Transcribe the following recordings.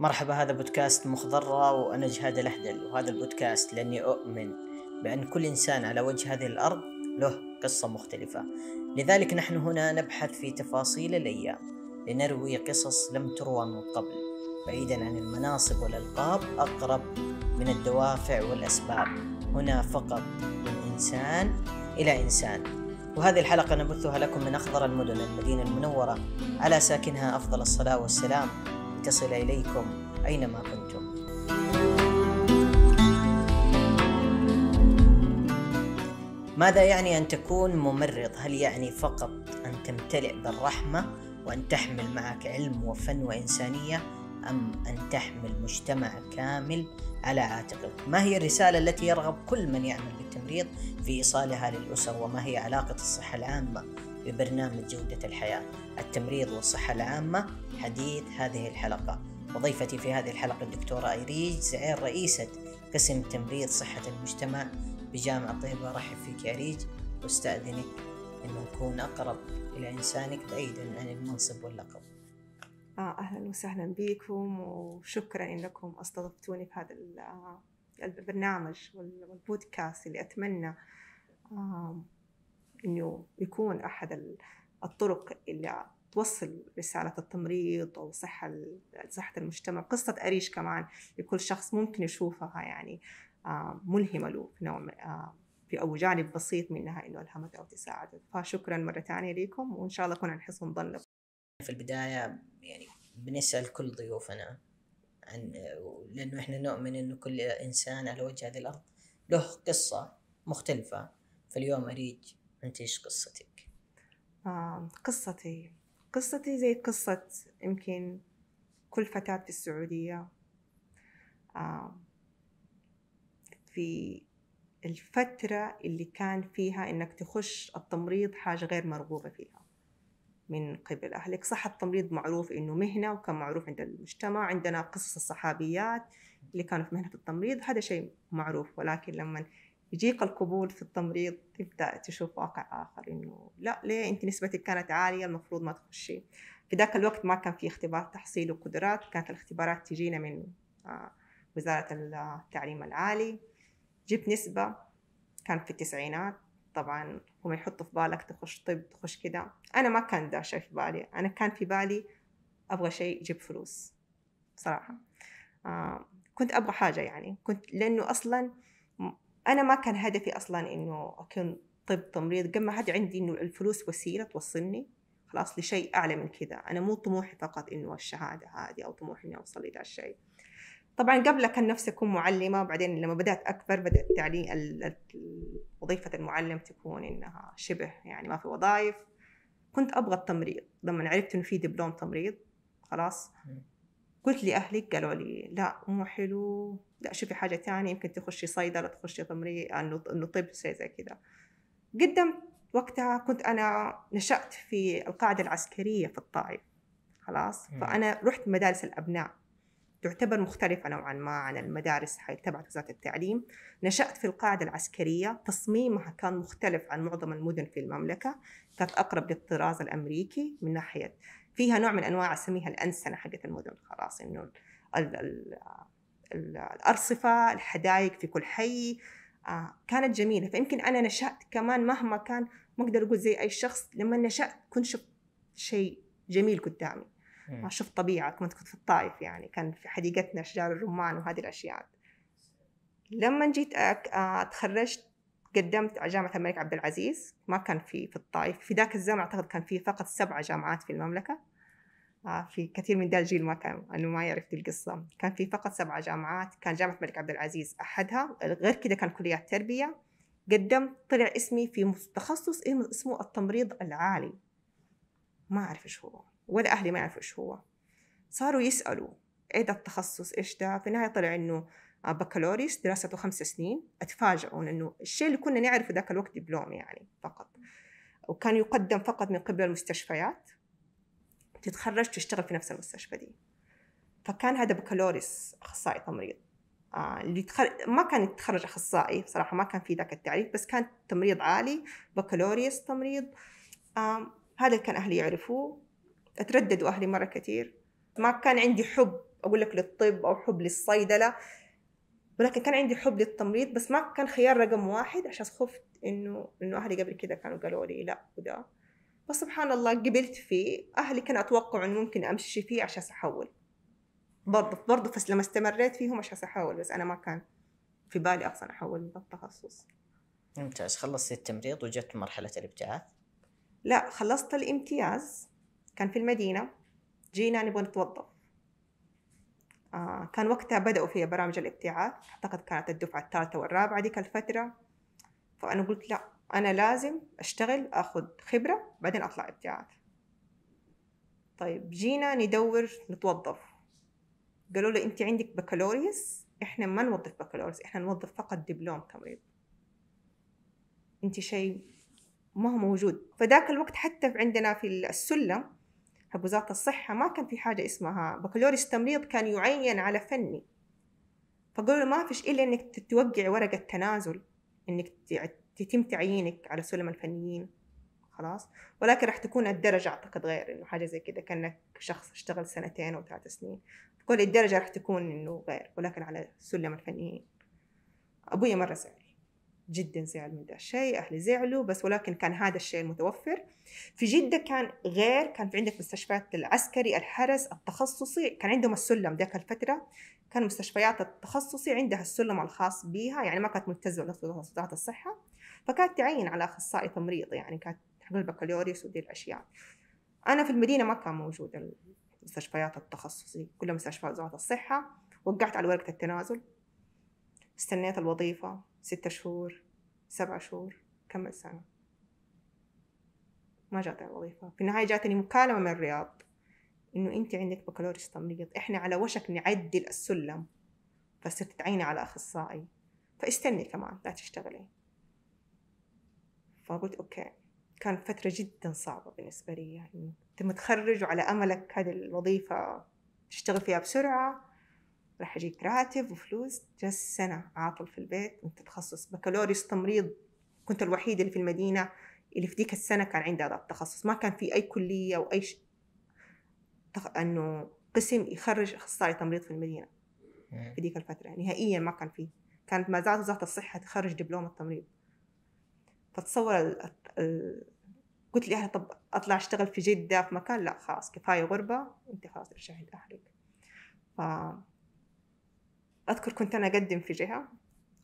مرحبا هذا بودكاست مخضرة وأنا جهاد الأحدل وهذا البودكاست لأني أؤمن بأن كل إنسان على وجه هذه الأرض له قصة مختلفة لذلك نحن هنا نبحث في تفاصيل الأيام لنروي قصص لم تروى من قبل بعيدا عن المناصب والألقاب أقرب من الدوافع والأسباب هنا فقط من إنسان إلى إنسان وهذه الحلقة نبثها لكم من أخضر المدن المدينة المنورة على ساكنها أفضل الصلاة والسلام تصل إليكم أينما كنتم ماذا يعني أن تكون ممرض؟ هل يعني فقط أن تمتلئ بالرحمة وأن تحمل معك علم وفن وإنسانية أم أن تحمل مجتمع كامل على عاتقك؟ ما هي الرسالة التي يرغب كل من يعمل بالتمريض في إيصالها للأسر وما هي علاقة الصحة العامة ببرنامج جودة الحياة؟ التمريض والصحة العامة حديث هذه الحلقة وضيفتي في هذه الحلقة الدكتورة إيريج زعير رئيسة قسم تمريض صحة المجتمع بجامعة طيبة أرحب فيك يا إيريج واستأذنك أن نكون أقرب إلى إنسانك بعيدا عن المنصب واللقب آه أهلا وسهلا بكم وشكرا أنكم استضفتوني في هذا البرنامج والبودكاست اللي أتمنى آه أنه يكون أحد الطرق اللي توصل رسالة التمريض أو صحة صحة المجتمع قصة أريش كمان لكل شخص ممكن يشوفها يعني آه، ملهمة له في نوع آه، أو جانب بسيط منها إنه ألهمته أو تساعده فشكرا مرة ثانية لكم وإن شاء الله كنا عن حسن في البداية يعني بنسأل كل ضيوفنا عن لأنه إحنا نؤمن إنه كل إنسان على وجه هذه الأرض له قصة مختلفة فاليوم أريج أنت إيش قصتك؟ آه قصتي قصتي زي قصة يمكن كل فتاة في السعودية في الفترة اللي كان فيها إنك تخش التمريض حاجة غير مرغوبة فيها من قبل أهلك صح التمريض معروف إنه مهنة وكان معروف عند المجتمع عندنا قصص الصحابيات اللي كانوا في مهنة التمريض هذا شيء معروف ولكن لما يجيك القبول في التمريض تبدا تشوف واقع اخر انه لا ليه انت نسبتك كانت عاليه المفروض ما تخشي في ذاك الوقت ما كان في اختبار تحصيل وقدرات كانت الاختبارات تجينا من آه، وزاره التعليم العالي جبت نسبه كانت في التسعينات طبعا هم يحطوا في بالك تخش طب تخش كده انا ما كان ده شيء في بالي انا كان في بالي ابغى شيء يجيب فلوس بصراحه آه كنت ابغى حاجه يعني كنت لانه اصلا انا ما كان هدفي اصلا انه اكون طب تمريض قد ما هدفي عندي انه الفلوس وسيله توصلني خلاص لشيء اعلى من كذا انا مو طموحي فقط انه الشهاده هذه او طموحي اني اوصل الى الشيء طبعا قبل كان نفسي اكون معلمه وبعدين لما بدات اكبر بدات تعليم وظيفه المعلم تكون انها شبه يعني ما في وظائف كنت ابغى التمريض لما عرفت انه في دبلوم تمريض خلاص قلت لاهلي قالوا لي لا مو حلو لا شوفي حاجه تانية يمكن تخشي صيدله تخشي تمريض انه طب شيء زي كذا قدمت وقتها كنت انا نشات في القاعده العسكريه في الطائف خلاص فانا رحت مدارس الابناء تعتبر مختلفة نوعا ما عن المدارس تبعت وزارة التعليم نشأت في القاعدة العسكرية تصميمها كان مختلف عن معظم المدن في المملكة كانت أقرب للطراز الأمريكي من ناحية فيها نوع من أنواع أسميها الأنسنة حقت المدن خلاص إنه الأرصفة الحدائق في كل حي آه، كانت جميلة فيمكن أنا نشأت كمان مهما كان ما أقدر أقول زي أي شخص لما نشأت كنت شفت شيء جميل قدامي آه، شفت طبيعة كنت كنت في الطائف يعني كان في حديقتنا أشجار الرمان وهذه الأشياء لما جيت اتخرجت آه، قدمت على جامعة الملك عبد العزيز ما كان في في الطائف في ذاك الزمن أعتقد كان في فقط سبع جامعات في المملكة آه، في كثير من ده الجيل ما كان انه ما يعرف دي القصه كان في فقط سبع جامعات كان جامعه الملك عبد العزيز احدها غير كده كان كليات تربيه قدمت طلع اسمي في تخصص اسمه التمريض العالي ما اعرف ايش هو ولا اهلي ما يعرفوا ايش هو صاروا يسالوا ايه ده التخصص ايش ده في النهايه طلع انه آه، بكالوريوس دراسته خمس سنين اتفاجئوا انه الشيء اللي كنا نعرفه ذاك الوقت دبلوم يعني فقط وكان يقدم فقط من قبل المستشفيات تتخرج تشتغل في نفس المستشفى دي فكان هذا بكالوريوس اخصائي تمريض آه اللي تخرج ما كان يتخرج اخصائي بصراحه ما كان في ذاك التعريف بس كان تمريض عالي بكالوريوس تمريض آه هذا كان اهلي يعرفوه ترددوا اهلي مره كثير ما كان عندي حب اقول لك للطب او حب للصيدله ولكن كان عندي حب للتمريض بس ما كان خيار رقم واحد عشان خفت انه انه اهلي قبل كده كانوا قالوا لي لا وده فسبحان الله قبلت فيه أهلي كانوا أتوقعوا إنه ممكن أمشي فيه عشان أحول برضه برضه بس لما استمريت فيهم عشان أحول بس أنا ما كان في بالي أصلا أحول من التخصص ممتاز خلصتي التمريض وجت مرحلة الابتعاث؟ لا خلصت الامتياز كان في المدينة جينا نبغى نتوظف آه كان وقتها بدأوا في برامج الابتعاث أعتقد كانت الدفعة الثالثة والرابعة ديك الفترة فأنا قلت لا انا لازم اشتغل اخذ خبره بعدين اطلع ابتعاث طيب جينا ندور نتوظف قالوا له انت عندك بكالوريوس احنا ما نوظف بكالوريوس احنا نوظف فقط دبلوم تمريض انت شيء ما هو موجود فذاك الوقت حتى عندنا في السلم حق وزارة الصحة ما كان في حاجة اسمها بكالوريوس تمريض كان يعين على فني فقالوا ما فيش إلا إنك توقع ورقة تنازل إنك يتم تعيينك على سلم الفنيين خلاص ولكن راح تكون الدرجة أعتقد غير إنه حاجة زي كده كأنك شخص اشتغل سنتين أو ثلاث سنين كل الدرجة راح تكون إنه غير ولكن على سلم الفنيين أبوي مرة زعل جدا زعل من ده الشيء أهلي زعلوا بس ولكن كان هذا الشيء المتوفر في جدة كان غير كان في عندك مستشفيات العسكري الحرس التخصصي كان عندهم السلم ذاك الفترة كان مستشفيات التخصصي عندها السلم الخاص بها يعني ما كانت ملتزمة وزارة الصحة فكانت تعين على اخصائي تمريض يعني كانت تحمل بكالوريوس ودي الاشياء انا في المدينه ما كان موجود المستشفيات التخصصي كلها مستشفيات وزاره الصحه وقعت على ورقه التنازل استنيت الوظيفه ستة شهور سبعة شهور كمل سنة ما جاتني الوظيفة في النهاية جاتني مكالمة من الرياض إنه أنت عندك بكالوريوس تمريض إحنا على وشك نعدل السلم فصرت تعيني على أخصائي فاستني كمان لا تشتغلي فقلت اوكي كانت فترة جدا صعبة بالنسبة لي يعني انت متخرج وعلى املك هذه الوظيفة تشتغل فيها بسرعة راح يجيك راتب وفلوس جلست سنة عاطل في البيت وانت تخصص بكالوريوس تمريض كنت الوحيدة اللي في المدينة اللي في ديك السنة كان عندها هذا التخصص ما كان في أي كلية أو أي ش... تخ... أنه قسم يخرج أخصائي تمريض في المدينة في ديك الفترة نهائيا ما كان فيه كانت ما زالت وزارة الصحة تخرج دبلوم التمريض فتصور قلت لي طب أطلع أشتغل في جدة في مكان لا خلاص كفاية غربة أنت خلاص ارجعي لأهلك ف أذكر كنت أنا أقدم في جهة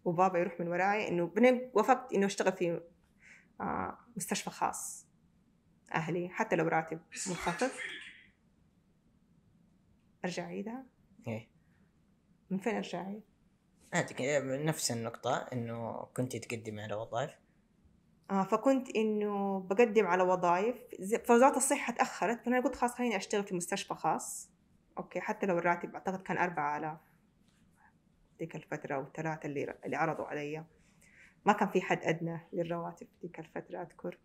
وبابا يروح من وراي إنه بعدين وافقت إنه أشتغل في آه، مستشفى خاص أهلي حتى لو راتب منخفض أرجع عيدها؟ إيه من فين أرجع عيد؟ نفس النقطة إنه كنت تقدمي على وظائف آه، فكنت انه بقدم على وظائف فوزاره الصحه تاخرت فانا قلت خلاص خليني اشتغل في مستشفى خاص اوكي حتى لو الراتب اعتقد كان أربعة 4000 ديك الفتره او ثلاثه اللي اللي عرضوا علي ما كان في حد ادنى للرواتب ديك الفتره اذكر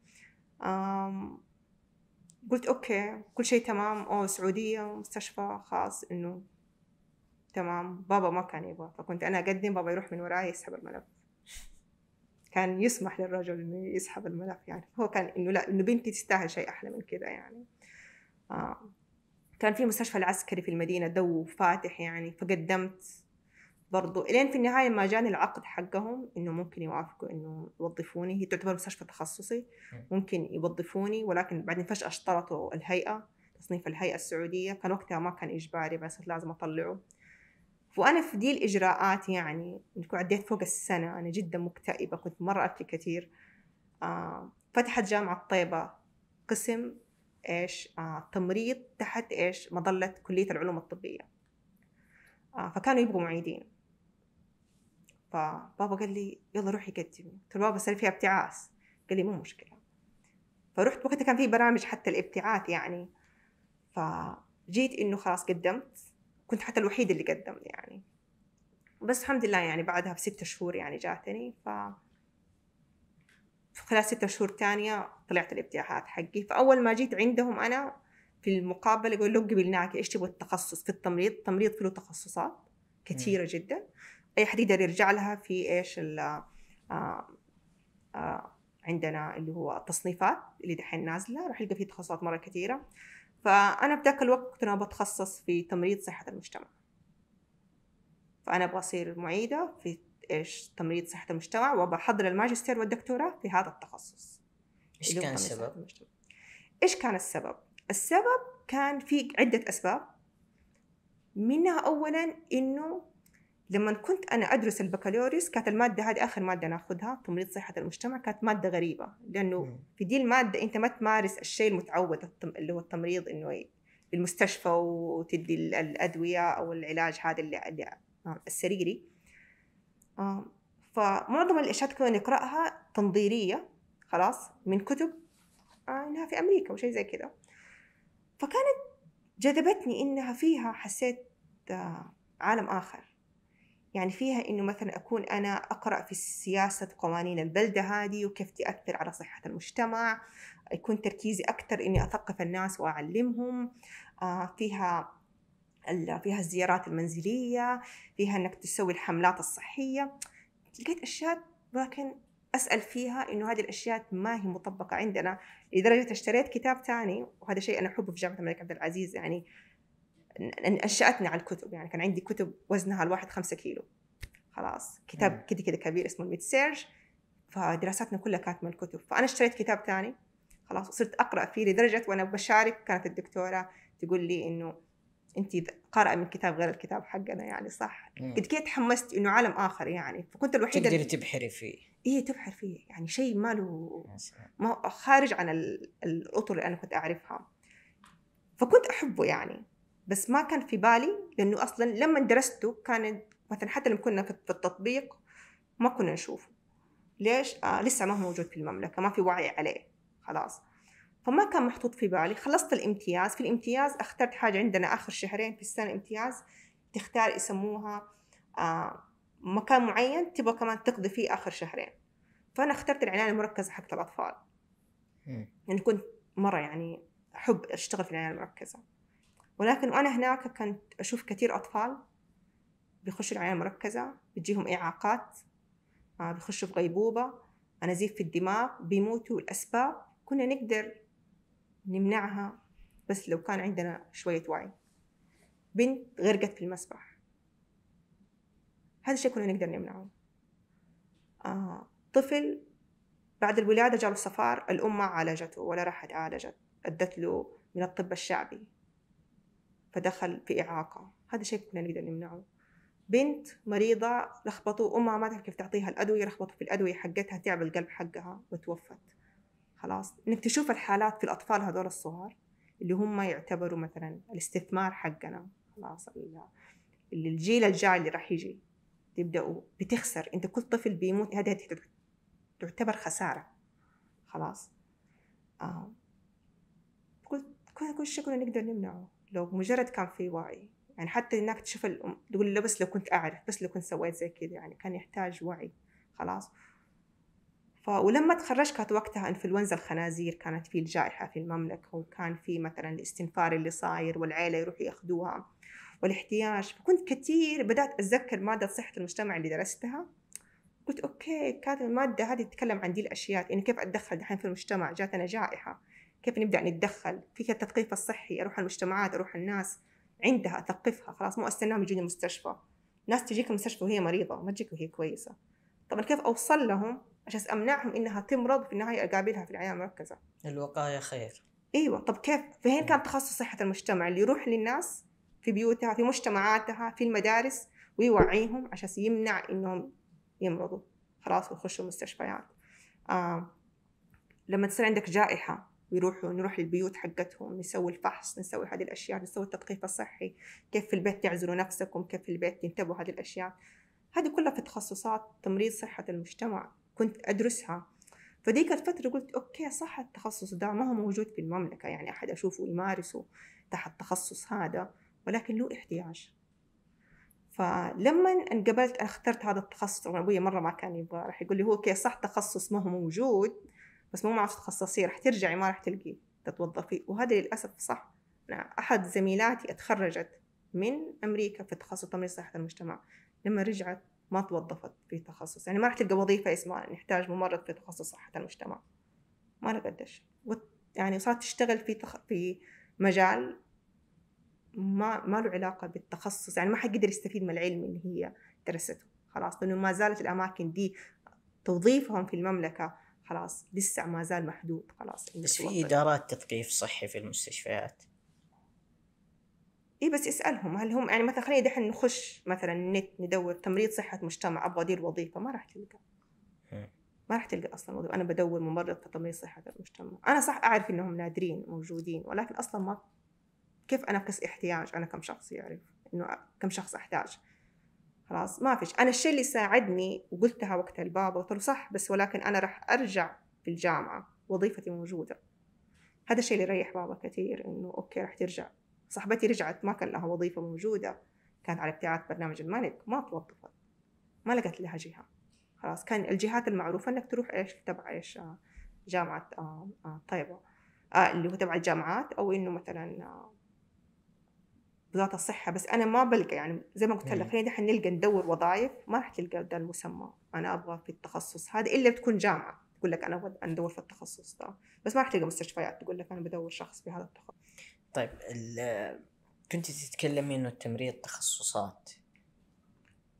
أم قلت اوكي كل شيء تمام او سعوديه مستشفى خاص انه تمام بابا ما كان يبغى فكنت انا اقدم بابا يروح من وراي يسحب الملف كان يسمح للرجل انه يسحب الملف يعني هو كان انه لا انه بنتي تستاهل شيء احلى من كذا يعني آه. كان في مستشفى العسكري في المدينه دو فاتح يعني فقدمت برضو الين في النهاية ما جاني العقد حقهم انه ممكن يوافقوا انه يوظفوني هي تعتبر مستشفى تخصصي ممكن يوظفوني ولكن بعدين فجأة اشترطوا الهيئة تصنيف الهيئة السعودية كان وقتها ما كان اجباري بس لازم اطلعه وانا في دي الاجراءات يعني نكون عديت فوق السنه انا جدا مكتئبه كنت مره ابكي كثير آه فتحت جامعه طيبه قسم ايش آه تمريض تحت ايش مظله كليه العلوم الطبيه آه فكانوا يبغوا معيدين فبابا قال لي يلا روحي قدمي قلت له بابا صار فيها ابتعاث قال لي مو مشكله فرحت وقتها كان في برامج حتى الابتعاث يعني فجيت انه خلاص قدمت كنت حتى الوحيد اللي قدم يعني بس الحمد لله يعني بعدها بستة شهور يعني جاتني ف خلال ستة شهور تانية طلعت الابتعاث حقي فأول ما جيت عندهم أنا في المقابلة يقول لهم قبلناك إيش تبغى التخصص في التمريض التمريض فيه تخصصات كثيرة جدا أي حد يقدر يرجع لها في إيش ال آه، آه، عندنا اللي هو التصنيفات اللي دحين نازلة راح يلقى فيه تخصصات مرة كثيرة فأنا بذاك الوقت كنت أنا بتخصص في تمريض صحة المجتمع فأنا أبغى أصير معيدة في إيش تمريض صحة المجتمع وبحضر الماجستير والدكتوراه في هذا التخصص إيش كان السبب؟ إيش كان السبب؟ السبب كان في عدة أسباب منها أولا إنه لما كنت انا ادرس البكالوريوس كانت الماده هذه اخر ماده ناخذها تمريض صحه المجتمع كانت ماده غريبه لانه في دي الماده انت ما تمارس الشيء المتعود اللي هو التمريض انه المستشفى وتدي الادويه او العلاج هذا اللي آه، السريري آه، فمعظم الاشياء تكون نقراها تنظيريه خلاص من كتب آه، انها في امريكا وشيء زي كذا فكانت جذبتني انها فيها حسيت عالم اخر يعني فيها انه مثلا اكون انا اقرا في سياسه قوانين البلده هذه وكيف تاثر على صحه المجتمع يكون تركيزي اكثر اني اثقف الناس واعلمهم آه فيها فيها الزيارات المنزليه فيها انك تسوي الحملات الصحيه لقيت اشياء لكن اسال فيها انه هذه الاشياء ما هي مطبقه عندنا لدرجه اشتريت كتاب ثاني وهذا شيء انا احبه في جامعه الملك عبد العزيز يعني انشاتني على الكتب يعني كان عندي كتب وزنها الواحد خمسة كيلو خلاص كتاب كده كده كبير اسمه الميد سيرج فدراساتنا كلها كانت من الكتب فانا اشتريت كتاب ثاني خلاص صرت اقرا فيه لدرجه وانا بشارك كانت الدكتوره تقول لي انه انت قارئه من كتاب غير الكتاب حقنا يعني صح قد كده تحمست انه عالم اخر يعني فكنت الوحيده تقدري تبحري فيه ايه تبحر فيه يعني شيء ما له ما خارج عن الاطر اللي انا كنت اعرفها فكنت احبه يعني بس ما كان في بالي لانه اصلا لما درسته كان مثلا حتى لما كنا في التطبيق ما كنا نشوفه ليش آه لسه ما هو موجود في المملكه ما في وعي عليه خلاص فما كان محطوط في بالي خلصت الامتياز في الامتياز اخترت حاجه عندنا اخر شهرين في السنه امتياز تختار يسموها آه مكان معين تبغى كمان تقضي فيه اخر شهرين فانا اخترت العنايه المركزه حقت الاطفال يعني كنت مره يعني احب اشتغل في العنايه المركزه ولكن وأنا هناك كنت أشوف كثير أطفال بيخشوا العناية المركزة بتجيهم إعاقات آه، بيخشوا في غيبوبة أنازيف في الدماغ بيموتوا الأسباب كنا نقدر نمنعها بس لو كان عندنا شوية وعي بنت غرقت في المسبح هذا الشيء كنا نقدر نمنعه آه. طفل بعد الولادة جاله صفار الأم ما عالجته ولا راحت عالجت أدت له من الطب الشعبي فدخل في إعاقة هذا شيء كنا نقدر نمنعه بنت مريضة لخبطوا أمها ما تعرف كيف تعطيها الأدوية لخبطوا في الأدوية حقتها تعب القلب حقها وتوفت خلاص إنك تشوف الحالات في الأطفال هذول الصغار اللي هم يعتبروا مثلا الاستثمار حقنا خلاص اللي الجيل الجاي اللي راح يجي تبدأوا بتخسر أنت كل طفل بيموت هذه تعتبر خسارة خلاص آه. كل كل شيء كنا نقدر نمنعه لو مجرد كان في وعي يعني حتى انك تشوف الام تقول له بس لو كنت اعرف بس لو كنت سويت زي كذا يعني كان يحتاج وعي خلاص ف ولما تخرجت كانت وقتها انفلونزا الخنازير كانت في الجائحه في المملكه وكان في مثلا الاستنفار اللي صاير والعيله يروحوا ياخذوها والاحتياج فكنت كثير بدات اتذكر ماده صحه المجتمع اللي درستها قلت اوكي كانت الماده هذه تتكلم عن دي الاشياء يعني كيف اتدخل دحين في المجتمع جاتنا جائحه كيف نبدأ نتدخل في التثقيف الصحي أروح المجتمعات أروح الناس عندها أثقفها خلاص مو استناهم يجوني المستشفى ناس تجيك المستشفى وهي مريضة ما تجيك وهي كويسة طبعا كيف أوصل لهم عشان أمنعهم إنها تمرض في النهاية أقابلها في العيادة المركزة الوقاية خير ايوه طب كيف فين كان تخصص صحه المجتمع اللي يروح للناس في بيوتها في مجتمعاتها في المدارس ويوعيهم عشان يمنع انهم يمرضوا خلاص ويخشوا المستشفيات آه. لما تصير عندك جائحه ويروحوا نروح البيوت حقتهم نسوي الفحص نسوي هذه الأشياء نسوي التثقيف الصحي كيف في البيت تعزلوا نفسكم كيف في البيت تنتبهوا هذه الأشياء هذه كلها في تخصصات تمريض صحة المجتمع كنت أدرسها فديك الفترة قلت أوكي صح التخصص ده ما هو موجود في المملكة يعني أحد أشوفه يمارسه تحت التخصص هذا ولكن له احتياج فلما انقبلت اخترت هذا التخصص طبعا ابوي مره ما كان يبغى راح يقول لي هو اوكي صح تخصص ما هو موجود بس مو ما عرفتي تتخصصي رح ترجعي ما رح تلقي تتوظفي وهذا للأسف صح أنا أحد زميلاتي اتخرجت من أمريكا في تخصص تمريض صحة المجتمع لما رجعت ما توظفت في تخصص يعني ما رح تلقى وظيفة اسمها نحتاج ممرض في تخصص صحة المجتمع ما لها قدش يعني صارت تشتغل في تخ... في مجال ما ما له علاقة بالتخصص يعني ما قدر يستفيد من العلم اللي هي درسته خلاص لأنه ما زالت الأماكن دي توظيفهم في المملكة خلاص لسه ما زال محدود خلاص بس في ادارات تثقيف صحي في المستشفيات اي بس اسالهم هل هم يعني مثلا خلينا دحين نخش مثلا نت ندور تمريض صحه مجتمع ابغى ادير وظيفه ما راح تلقى ما راح تلقى اصلا وظيفه انا بدور ممرض في تمريض صحه المجتمع انا صح اعرف انهم نادرين موجودين ولكن اصلا ما كيف انا احتياج انا كم شخص يعرف انه كم شخص احتاج خلاص ما فيش انا الشيء اللي ساعدني وقلتها وقت البابا قلت له صح بس ولكن انا راح ارجع في الجامعه وظيفتي موجوده هذا الشيء اللي ريح بابا كثير انه اوكي راح ترجع صاحبتي رجعت ما كان لها وظيفه موجوده كانت على ابتعاث برنامج الملك ما توظفت ما لقت لها جهه خلاص كان الجهات المعروفه انك تروح ايش تبع ايش آه، جامعه آه، آه، طيبه اللي هو تبع الجامعات او انه مثلا وزاره الصحه بس انا ما بلقى يعني زي ما قلت لك إيه. خلينا دحين نلقى ندور وظائف ما راح تلقى ده المسمى انا ابغى في التخصص هذا الا بتكون جامعه تقول لك انا ابغى ندور في التخصص ده بس ما راح تلقى مستشفيات تقول لك انا بدور شخص في هذا التخصص طيب كنت تتكلمي انه التمريض تخصصات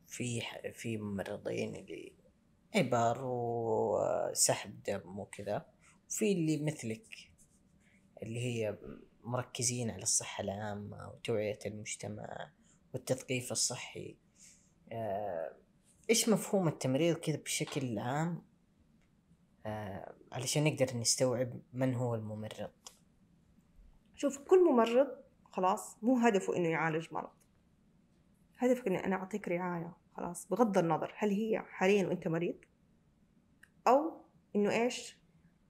في في ممرضين اللي عبر وسحب دم وكذا وفي اللي مثلك اللي هي مركزين على الصحة العامة وتوعية المجتمع والتثقيف الصحي آه، ايش مفهوم التمريض كذا بشكل عام آه، علشان نقدر نستوعب من هو الممرض شوف كل ممرض خلاص مو هدفه انه يعالج مرض هدفك اني انا اعطيك رعايه خلاص بغض النظر هل هي حاليا وانت مريض او انه ايش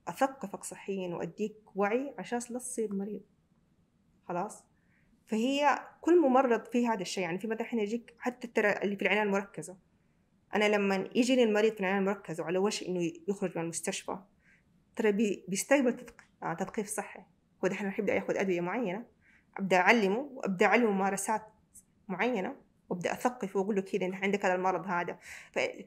اثقفك صحيا واديك وعي عشان لا تصير مريض خلاص فهي كل ممرض في هذا الشيء يعني في مثلا حين يجيك حتى ترى اللي في العنايه المركزه انا لما يجيني المريض في العنايه المركزه وعلى وش انه يخرج من المستشفى ترى بيستقبل آه، تثقيف صحي هو دحين راح يبدا ياخذ ادويه معينه ابدا اعلمه وابدا اعلمه ممارسات معينه وابدا اثقفه واقول له كذا انت عندك هذا المرض هذا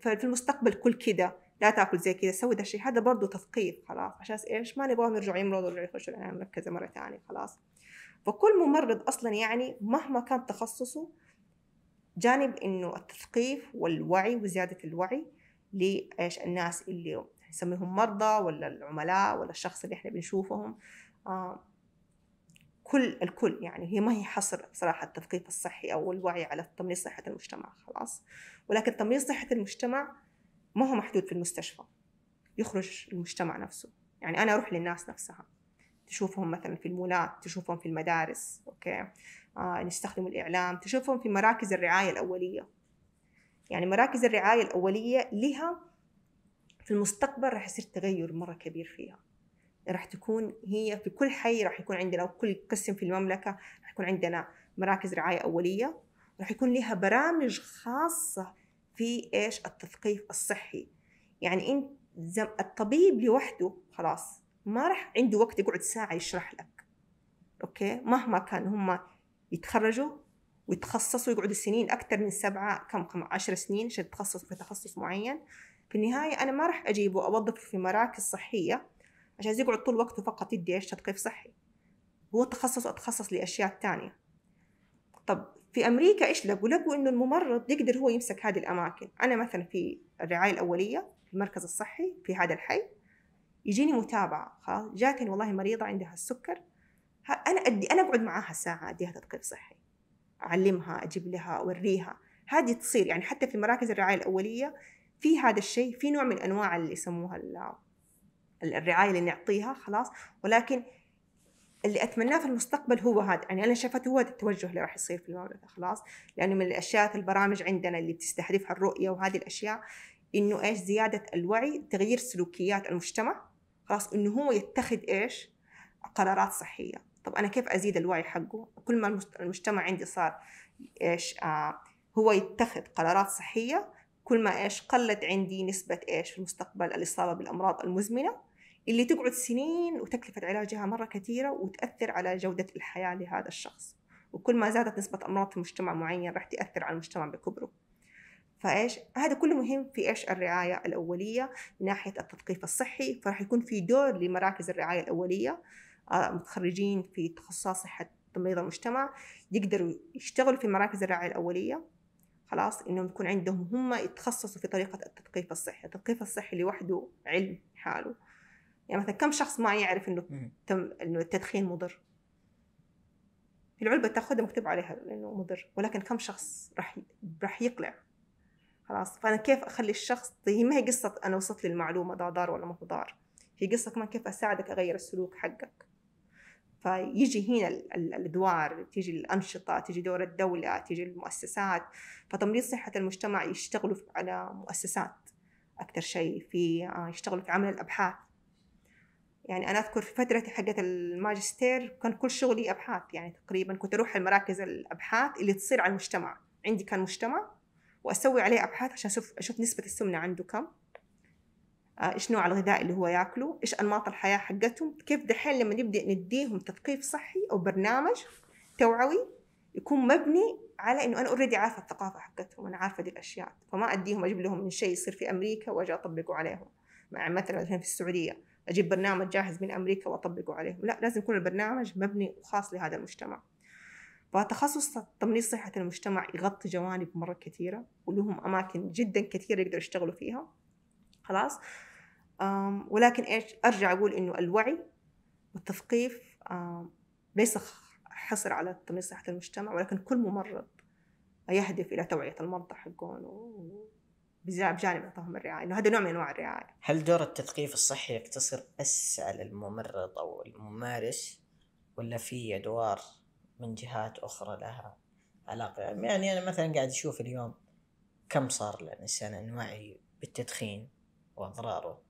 ففي المستقبل كل كذا لا تاكل زي كذا سوي ذا الشيء هذا برضه تثقيف خلاص عشان ايش ما نبغاهم يرجعوا يمرضوا ولا يخشوا العنايه المركزه مره ثانيه خلاص فكل ممرض اصلا يعني مهما كان تخصصه جانب انه التثقيف والوعي وزياده الوعي لايش الناس اللي نسميهم مرضى ولا العملاء ولا الشخص اللي احنا بنشوفهم آه كل الكل يعني هي ما هي حصر صراحة التثقيف الصحي أو الوعي على تمريض صحة المجتمع خلاص ولكن تمريض صحة المجتمع ما هو محدود في المستشفى يخرج المجتمع نفسه يعني أنا أروح للناس نفسها تشوفهم مثلا في المولات تشوفهم في المدارس اوكي آه نستخدم الاعلام تشوفهم في مراكز الرعايه الاوليه يعني مراكز الرعايه الاوليه لها في المستقبل راح يصير تغير مره كبير فيها راح تكون هي في كل حي راح يكون عندنا وكل قسم في المملكه راح يكون عندنا مراكز رعايه اوليه راح يكون لها برامج خاصه في ايش التثقيف الصحي يعني انت الطبيب لوحده خلاص ما راح عنده وقت يقعد ساعة يشرح لك أوكي مهما كان هم يتخرجوا ويتخصصوا يقعدوا سنين أكثر من سبعة كم عشر سنين عشان يتخصصوا في تخصص معين في النهاية أنا ما راح أجيبه أوظفه في مراكز صحية عشان يقعد طول وقته فقط يدي إيش تثقيف صحي هو تخصص أتخصص لأشياء تانية طب في أمريكا إيش لقوا؟ لقوا إنه الممرض يقدر هو يمسك هذه الأماكن أنا مثلا في الرعاية الأولية في المركز الصحي في هذا الحي يجيني متابعه خلاص جاتني والله مريضه عندها السكر انا ادي انا اقعد معاها ساعه اديها تثقيف صحي اعلمها اجيب لها اوريها هذه تصير يعني حتى في مراكز الرعايه الاوليه في هذا الشيء في نوع من انواع اللي يسموها الرعايه اللي نعطيها خلاص ولكن اللي اتمناه في المستقبل هو هذا يعني انا شفت هو التوجه اللي راح يصير في المملكه خلاص لانه من الاشياء البرامج عندنا اللي بتستهدفها الرؤيه وهذه الاشياء انه ايش زياده الوعي تغيير سلوكيات المجتمع خلاص انه هو يتخذ ايش قرارات صحيه طب انا كيف ازيد الوعي حقه كل ما المجتمع عندي صار ايش آه هو يتخذ قرارات صحيه كل ما ايش قلت عندي نسبه ايش في المستقبل الاصابه بالامراض المزمنه اللي تقعد سنين وتكلفه علاجها مره كثيره وتاثر على جوده الحياه لهذا الشخص وكل ما زادت نسبه امراض في مجتمع معين راح تاثر على المجتمع بكبره فايش هذا كله مهم في ايش الرعايه الاوليه من ناحيه التثقيف الصحي فراح يكون في دور لمراكز الرعايه الاوليه آه، متخرجين في تخصصات صحه تمريض المجتمع يقدروا يشتغلوا في مراكز الرعايه الاوليه خلاص انهم يكون عندهم هم يتخصصوا في طريقه التثقيف الصحي التثقيف الصحي لوحده علم حاله يعني مثلا كم شخص ما يعرف انه تم انه التدخين مضر العلبه تاخذها مكتوب عليها انه مضر ولكن كم شخص راح راح يقلع خلاص فانا كيف اخلي الشخص طيب، هي ما هي قصه انا وصلت لي المعلومه ده ضار ولا ما هو ضار هي قصه كمان كيف اساعدك اغير السلوك حقك فيجي هنا الادوار تيجي الانشطه تيجي دور الدوله تيجي المؤسسات فتمريض صحه المجتمع يشتغلوا على مؤسسات اكثر شيء في آه، يشتغلوا في عمل الابحاث يعني انا اذكر في فترتي حقت الماجستير كان كل شغلي ابحاث يعني تقريبا كنت اروح المراكز الابحاث اللي تصير على المجتمع عندي كان مجتمع واسوي عليه ابحاث عشان اشوف اشوف نسبه السمنه عنده كم آه، ايش نوع الغذاء اللي هو ياكله ايش انماط الحياه حقتهم كيف دحين لما نبدا نديهم تثقيف صحي او برنامج توعوي يكون مبني على انه انا اوريدي عارفه الثقافه حقتهم انا عارفه دي الاشياء فما اديهم اجيب لهم من شيء يصير في امريكا واجي اطبقه عليهم يعني مثلا الحين في السعوديه اجيب برنامج جاهز من امريكا واطبقه عليهم لا لازم يكون البرنامج مبني وخاص لهذا المجتمع فتخصص تمريض صحة المجتمع يغطي جوانب مرة كثيرة ولهم أماكن جدا كثيرة يقدروا يشتغلوا فيها خلاص ولكن إيش أرجع أقول إنه الوعي والتثقيف ليس حصر على تمريض صحة المجتمع ولكن كل ممرض يهدف إلى توعية المرضى حقهم بجانب اعطاهم الرعايه انه هذا نوع من انواع الرعايه هل دور التثقيف الصحي يقتصر بس على الممرض او الممارس ولا في ادوار من جهات أخرى لها علاقة يعني أنا مثلا قاعد أشوف اليوم كم صار للإنسان الوعي بالتدخين وأضراره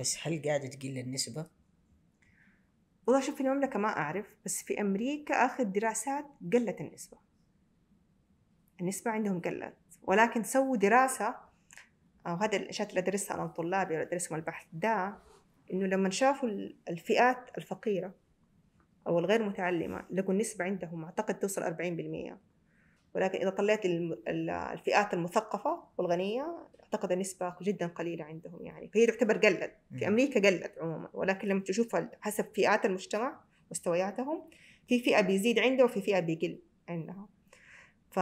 بس هل قاعدة تقل النسبة؟ والله شوف في المملكة ما أعرف بس في أمريكا آخر دراسات قلت النسبة النسبة عندهم قلت ولكن سووا دراسة أو آه، هذا الأشياء اللي أدرسها أنا وطلابي أدرسهم البحث ده إنه لما شافوا الفئات الفقيرة أو الغير متعلمة لقوا النسبة عندهم أعتقد توصل 40% ولكن إذا طلعت الفئات المثقفة والغنية أعتقد النسبة جدا قليلة عندهم يعني فهي تعتبر قلت في أمريكا قلت عموما ولكن لما تشوف حسب فئات المجتمع مستوياتهم في فئة بيزيد عنده وفي فئة بيقل عندها ف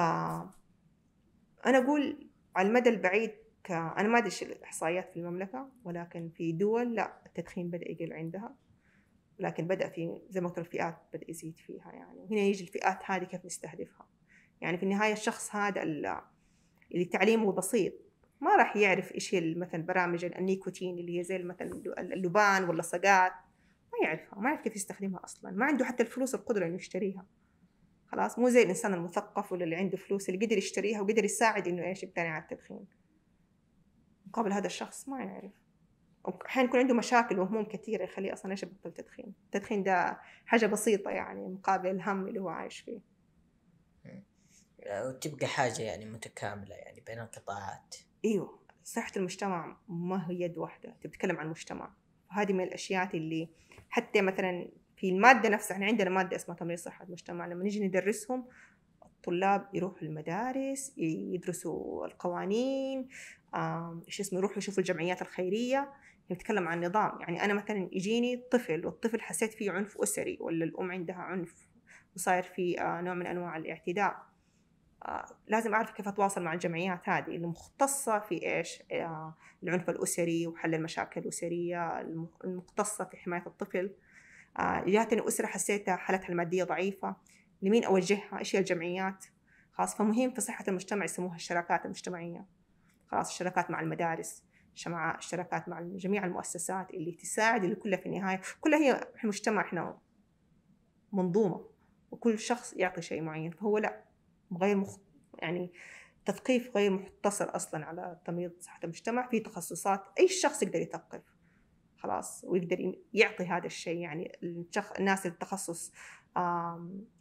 أنا أقول على المدى البعيد ك... أنا ما أدري الإحصائيات في المملكة ولكن في دول لا التدخين بدأ يقل عندها لكن بدأ في زي ما قلت الفئات بدأ يزيد فيها يعني وهنا يجي الفئات هذه كيف نستهدفها يعني في النهاية الشخص هذا اللي تعليمه بسيط ما راح يعرف ايش هي مثلا برامج النيكوتين اللي هي زي مثلا اللبان واللصقات ما يعرفها ما يعرف كيف يستخدمها اصلا ما عنده حتى الفلوس القدره انه يشتريها خلاص مو زي الانسان المثقف ولا اللي عنده فلوس اللي قدر يشتريها وقدر يساعد انه ايش يقتنع على التدخين مقابل هذا الشخص ما يعرف احيانا يكون عنده مشاكل وهموم كثيره يخليه اصلا ايش يبطل تدخين التدخين ده حاجه بسيطه يعني مقابل الهم اللي هو عايش فيه آه، وتبقى حاجه يعني متكامله يعني بين القطاعات ايوه صحه المجتمع ما هي يد واحده تتكلم عن المجتمع وهذه من الاشياء اللي حتى مثلا في الماده نفسها احنا عندنا ماده اسمها تمرين صحه المجتمع لما نجي ندرسهم الطلاب يروحوا المدارس يدرسوا القوانين ايش اسمه يروحوا يشوفوا الجمعيات الخيريه نتكلم عن نظام يعني أنا مثلا يجيني طفل والطفل حسيت فيه عنف أسري ولا الأم عندها عنف وصاير في آه، نوع من أنواع الاعتداء آه، لازم أعرف كيف أتواصل مع الجمعيات هذه المختصه في إيش آه، العنف الأسري وحل المشاكل الأسرية المختصة في حماية الطفل جاتني أسرة حسيتها حالتها المادية ضعيفة لمين أوجهها إيش هي الجمعيات خلاص فمهم في صحة المجتمع يسموها الشراكات المجتمعية خلاص الشراكات مع المدارس شمع اشتراكات مع جميع المؤسسات اللي تساعد اللي كلها في النهاية كلها هي مجتمع احنا منظومة وكل شخص يعطي شيء معين فهو لا غير مخ... يعني تثقيف غير مقتصر اصلا على تمريض صحه المجتمع في تخصصات اي شخص يقدر يثقف خلاص ويقدر يعطي هذا الشيء يعني الناس التخصص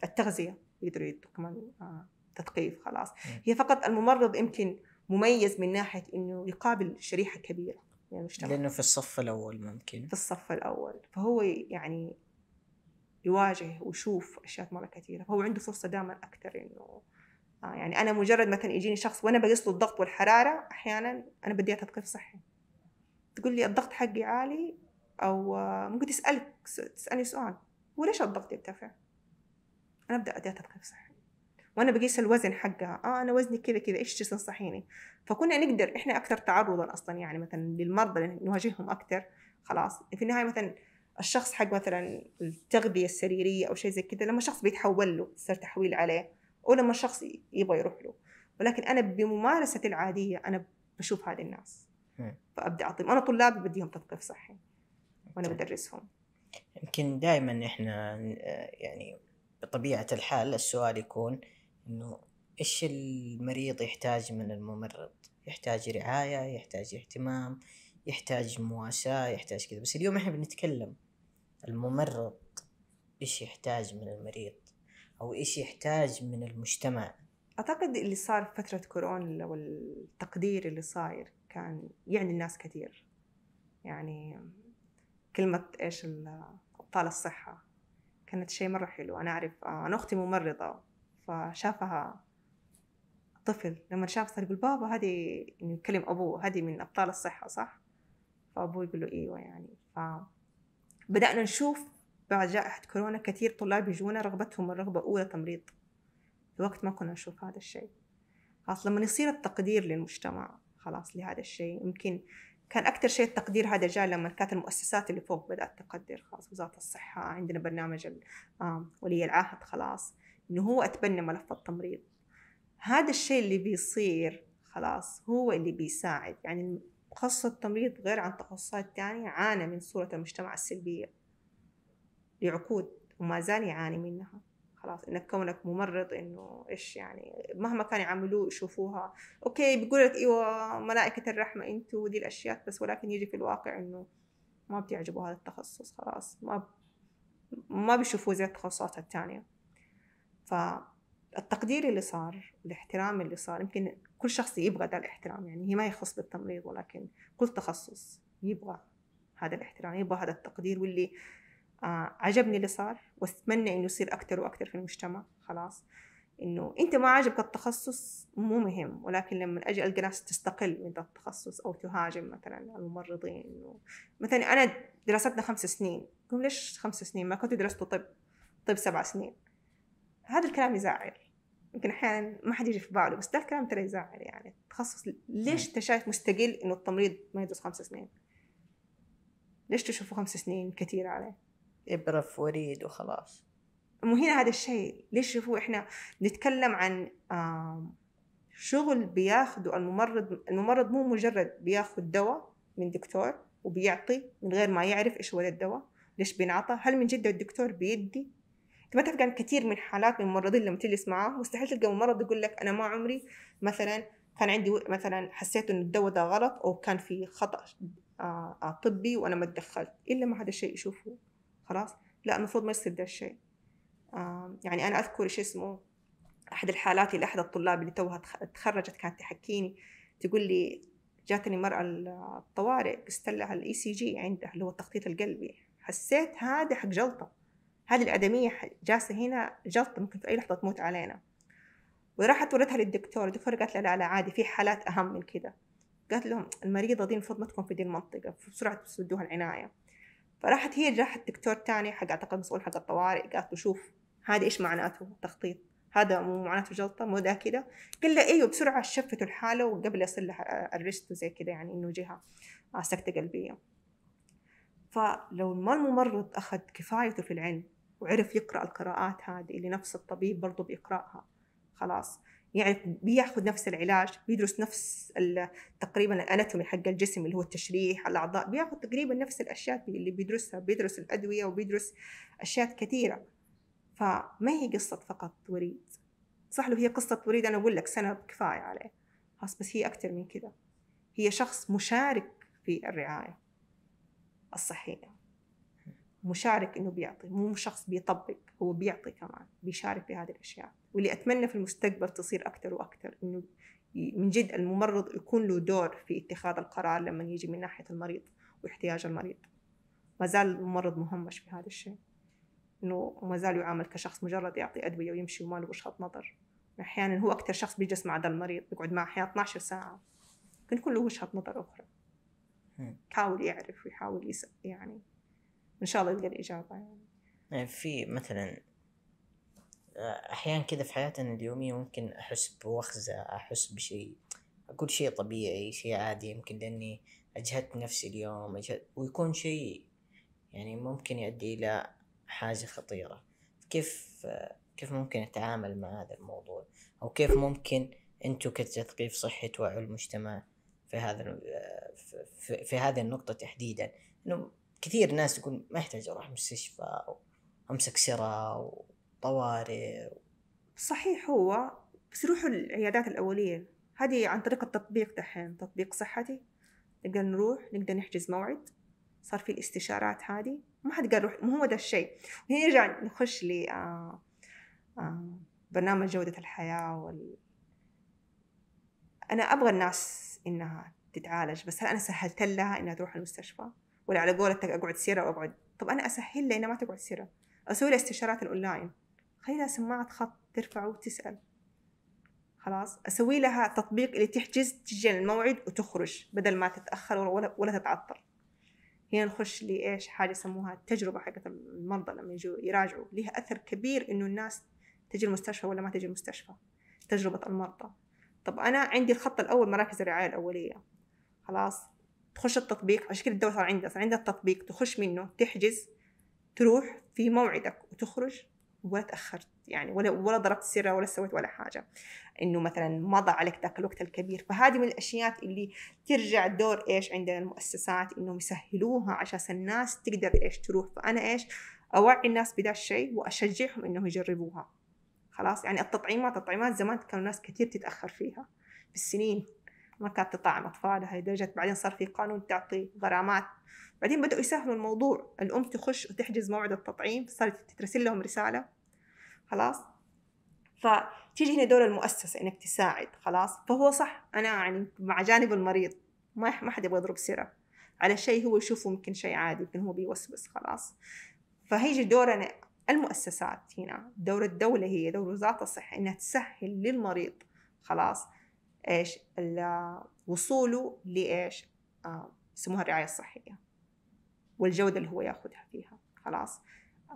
التغذيه يقدروا كمان آه، تثقيف خلاص هي فقط الممرض يمكن مميز من ناحيه انه يقابل شريحه كبيره من المجتمع لانه في الصف الاول ممكن في الصف الاول فهو يعني يواجه ويشوف اشياء مره كثيره فهو عنده فرصه دائما اكثر انه آه، يعني انا مجرد مثلا يجيني شخص وانا بقيس له الضغط والحراره احيانا انا بدي تثقيف صحي تقول لي الضغط حقي عالي او آه، ممكن تسالك تسالني سؤال وليش الضغط يرتفع؟ انا ابدا اديها تثقيف صحي وانا بقيس الوزن حقها اه انا وزني كذا كذا ايش تنصحيني فكنا نقدر احنا اكثر تعرضا اصلا يعني مثلا للمرضى نواجههم اكثر خلاص في النهايه مثلا الشخص حق مثلا التغذيه السريريه او شيء زي كذا لما شخص بيتحول له يصير تحويل عليه او لما الشخص يبغى يروح له ولكن انا بممارسه العاديه انا بشوف هذه الناس إيه. فابدا اعطيهم انا طلابي بديهم تثقيف صحي وانا بدرسهم يمكن دائما احنا آه، يعني بطبيعه الحال السؤال يكون انه ايش المريض يحتاج من الممرض يحتاج رعاية يحتاج اهتمام يحتاج مواساة يحتاج كذا بس اليوم احنا بنتكلم الممرض ايش يحتاج من المريض او ايش يحتاج من المجتمع اعتقد اللي صار في فترة كورونا والتقدير اللي صاير كان يعني الناس كثير يعني كلمة ايش ابطال الصحة كانت شيء مرة حلو انا اعرف انا اختي ممرضة فشافها طفل لما شاف صار يقول بابا هذه يكلم أبوه هذه من أبطال الصحة صح؟ فأبوه يقول له إيوه يعني فبدأنا نشوف بعد جائحة كورونا كثير طلاب يجونا رغبتهم الرغبة أولى تمريض الوقت ما كنا نشوف هذا الشيء خلاص لما يصير التقدير للمجتمع خلاص لهذا الشيء يمكن كان أكثر شيء التقدير هذا جاء لما كانت المؤسسات اللي فوق بدأت تقدر خلاص وزارة الصحة عندنا برنامج ولي العهد خلاص انه هو اتبنى ملف التمريض هذا الشيء اللي بيصير خلاص هو اللي بيساعد يعني تخصص التمريض غير عن تخصصات تانية عانى من صورة المجتمع السلبية لعقود وما زال يعاني منها خلاص انك كونك ممرض انه ايش يعني مهما كانوا يعاملوه يشوفوها اوكي بيقول لك ايوه ملائكة الرحمة انتوا ودي الاشياء بس ولكن يجي في الواقع انه ما بتعجبه هذا التخصص خلاص ما ما بيشوفوه زي التخصصات الثانيه فالتقدير اللي صار الاحترام اللي صار يمكن كل شخص يبغى هذا الاحترام يعني هي ما يخص بالتمريض ولكن كل تخصص يبغى هذا الاحترام يبغى هذا التقدير واللي آه عجبني اللي صار واتمنى انه يصير اكثر واكثر في المجتمع خلاص انه انت ما عجبك التخصص مو مهم ولكن لما اجي القى ناس تستقل من التخصص او تهاجم مثلا الممرضين و... مثلا انا دراستنا خمس سنين قوم ليش خمس سنين ما كنت درست طب طب سبع سنين هذا الكلام يزعل يمكن احيانا ما حد يجي في باله بس ده الكلام ترى يزعل يعني تخصص ليش انت شايف مستقل انه التمريض ما يدرس خمس سنين؟ ليش تشوفه خمس سنين كثير عليه؟ ابره في وريد وخلاص مو هنا هذا الشيء ليش شوفوا احنا نتكلم عن شغل بياخده الممرض الممرض مو مجرد بياخذ دواء من دكتور وبيعطي من غير ما يعرف ايش هو الدواء ليش بينعطى هل من جد الدكتور بيدي ما تعرف عن كثير من حالات من الممرضين لما تجلس معاه مستحيل تلقى ممرض يقول لك انا ما عمري مثلا كان عندي مثلا حسيت انه الدواء ده غلط او كان في خطا آه، آه، طبي وانا ما تدخلت الا ما هذا الشيء يشوفه خلاص لا المفروض ما يصير ده الشيء آه، يعني انا اذكر شو اسمه احد الحالات اللي احد الطلاب اللي توها تخرجت كانت تحكيني تقول لي جاتني مرأة الطوارئ قست لها الاي سي e جي عندها اللي هو التخطيط القلبي حسيت هذا حق جلطة هذه الآدمية جالسة هنا جلطة ممكن في أي لحظة تموت علينا وراحت ورتها للدكتور الدكتور قالت لها لا لا عادي في حالات أهم من كده قالت لهم المريضة دي المفروض ما تكون في دي المنطقة بسرعة تسدوها العناية فراحت هي راحت دكتور تاني حق أعتقد مسؤول حق الطوارئ قالت له شوف هذا إيش معناته تخطيط هذا مو معناته جلطة مو ده كده قال له أيوه بسرعة شفته الحالة وقبل يصير لها الريست وزي كده يعني إنه جهة آه، سكتة قلبية فلو ما الممرض أخذ كفايته في العلم وعرف يقرأ القراءات هذه اللي نفس الطبيب برضه بيقرأها خلاص يعرف يعني بياخذ نفس العلاج بيدرس نفس تقريبا الاناتومي حق الجسم اللي هو التشريح الاعضاء بياخذ تقريبا نفس الاشياء اللي بيدرسها بيدرس الادويه وبيدرس اشياء كثيره فما هي قصه فقط وريد صح لو هي قصه وريد انا اقول لك سنه كفايه عليه خلاص بس هي اكثر من كذا هي شخص مشارك في الرعايه الصحيه مشارك انه بيعطي مو شخص بيطبق هو بيعطي كمان بيشارك بهذه الاشياء واللي اتمنى في المستقبل تصير اكثر واكثر انه من جد الممرض يكون له دور في اتخاذ القرار لما يجي من ناحيه المريض واحتياج المريض ما زال الممرض مهمش في هذا الشيء انه ما زال يعامل كشخص مجرد يعطي ادويه ويمشي وما له وجهه نظر احيانا هو اكثر شخص بيجلس مع هذا المريض بيقعد معه احيانا 12 ساعه يمكن يكون له وجهه نظر اخرى إيه. يحاول يعرف ويحاول يعني وان شاء الله يلقى الاجابه يعني. يعني. في مثلا احيان كذا في حياتنا اليوميه ممكن احس بوخزه احس بشيء اقول شيء طبيعي شيء عادي يمكن لاني اجهدت نفسي اليوم أجهد ويكون شيء يعني ممكن يؤدي الى حاجه خطيره كيف كيف ممكن اتعامل مع هذا الموضوع او كيف ممكن انتم كتثقيف صحي توعوا المجتمع في هذا في, في هذه النقطه تحديدا انه كثير ناس يقول ما يحتاج اروح مستشفى او امسك سرة وطوارئ صحيح هو بس يروحوا العيادات الاوليه هذه عن طريق التطبيق دحين تطبيق صحتي نقدر نروح نقدر نحجز موعد صار في الاستشارات هذه ما حد قال روح ما هو ده الشيء وهنا نرجع نخش ل آه، آه، برنامج جودة الحياة وال... أنا أبغى الناس إنها تتعالج بس هل أنا سهلت لها إنها تروح المستشفى ولا على قولتك اقعد سيره واقعد طب انا اسهل لي انها ما تقعد سيره اسوي لها استشارات الاونلاين خليها سماعه خط ترفع وتسال خلاص اسوي لها تطبيق اللي تحجز تجي الموعد وتخرج بدل ما تتاخر ولا, ولا تتعطل هنا نخش لايش حاجه يسموها التجربه حقت المرضى لما يجوا يراجعوا لها اثر كبير انه الناس تجي المستشفى ولا ما تجي المستشفى تجربه المرضى طب انا عندي الخط الاول مراكز الرعايه الاوليه خلاص تخش التطبيق عشان كده الدورة صار عندها صار عندها التطبيق تخش منه تحجز تروح في موعدك وتخرج ولا تأخرت يعني ولا ولا ضربت سرة ولا سويت ولا حاجة إنه مثلا مضى عليك ذاك الوقت الكبير فهذه من الأشياء اللي ترجع دور إيش عندنا المؤسسات إنهم يسهلوها عشان الناس تقدر إيش تروح فأنا إيش أوعي الناس بدا الشيء وأشجعهم إنهم يجربوها خلاص يعني التطعيمات التطعيمات زمان كانوا ناس كثير تتأخر فيها بالسنين ما كانت تطعم أطفالها لدرجة بعدين صار في قانون تعطي غرامات بعدين بدأوا يسهلوا الموضوع الأم تخش وتحجز موعد التطعيم صارت ترسل لهم رسالة خلاص فتيجي هنا دور المؤسسة إنك تساعد خلاص فهو صح أنا يعني مع جانب المريض ما ما حد يبغى يضرب سيرة على شيء هو يشوفه يمكن شيء عادي يمكن هو بيوسوس خلاص فهيجي دورنا المؤسسات هنا دور الدولة هي دور وزارة الصحة إنها تسهل للمريض خلاص ايش وصوله لايش آه، يسموها الرعايه الصحيه والجوده اللي هو ياخذها فيها خلاص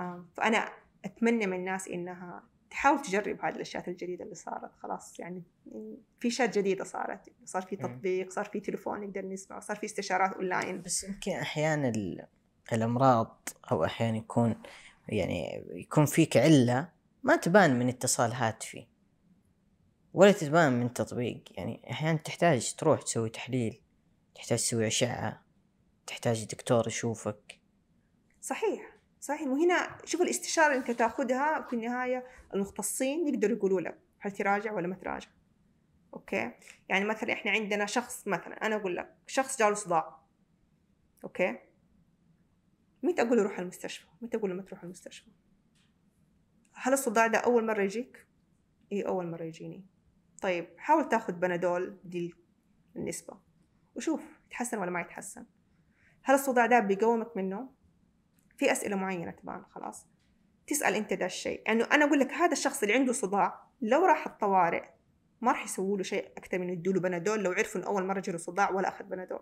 آه، فانا اتمنى من الناس انها تحاول تجرب هذه الاشياء الجديده اللي صارت خلاص يعني في شات جديده صارت صار في تطبيق صار في تليفون نقدر نسمعه صار في استشارات اونلاين بس يمكن احيانا الامراض او احيانا يكون يعني يكون فيك علة ما تبان من اتصال هاتفي ولا تتبان من تطبيق يعني أحيانا تحتاج تروح تسوي تحليل تحتاج تسوي أشعة تحتاج دكتور يشوفك صحيح صحيح وهنا شوف الاستشارة اللي أنت تاخذها في النهاية المختصين يقدروا يقولوا لك هل تراجع ولا ما تراجع أوكي يعني مثلا إحنا عندنا شخص مثلا أنا أقول لك شخص جاله صداع أوكي متى أقول له روح المستشفى متى أقول له ما تروح المستشفى هل الصداع ده أول مرة يجيك؟ إيه أول مرة يجيني طيب حاول تاخذ بنادول دي النسبة وشوف يتحسن ولا ما يتحسن هل الصداع ده بيقومك منه في أسئلة معينة تبان خلاص تسأل أنت ده الشيء يعني أنا أقول لك هذا الشخص اللي عنده صداع لو راح الطوارئ ما راح يسووا له شيء أكثر من يدوا له بنادول لو عرفوا إنه أول مرة جاله صداع ولا أخذ بنادول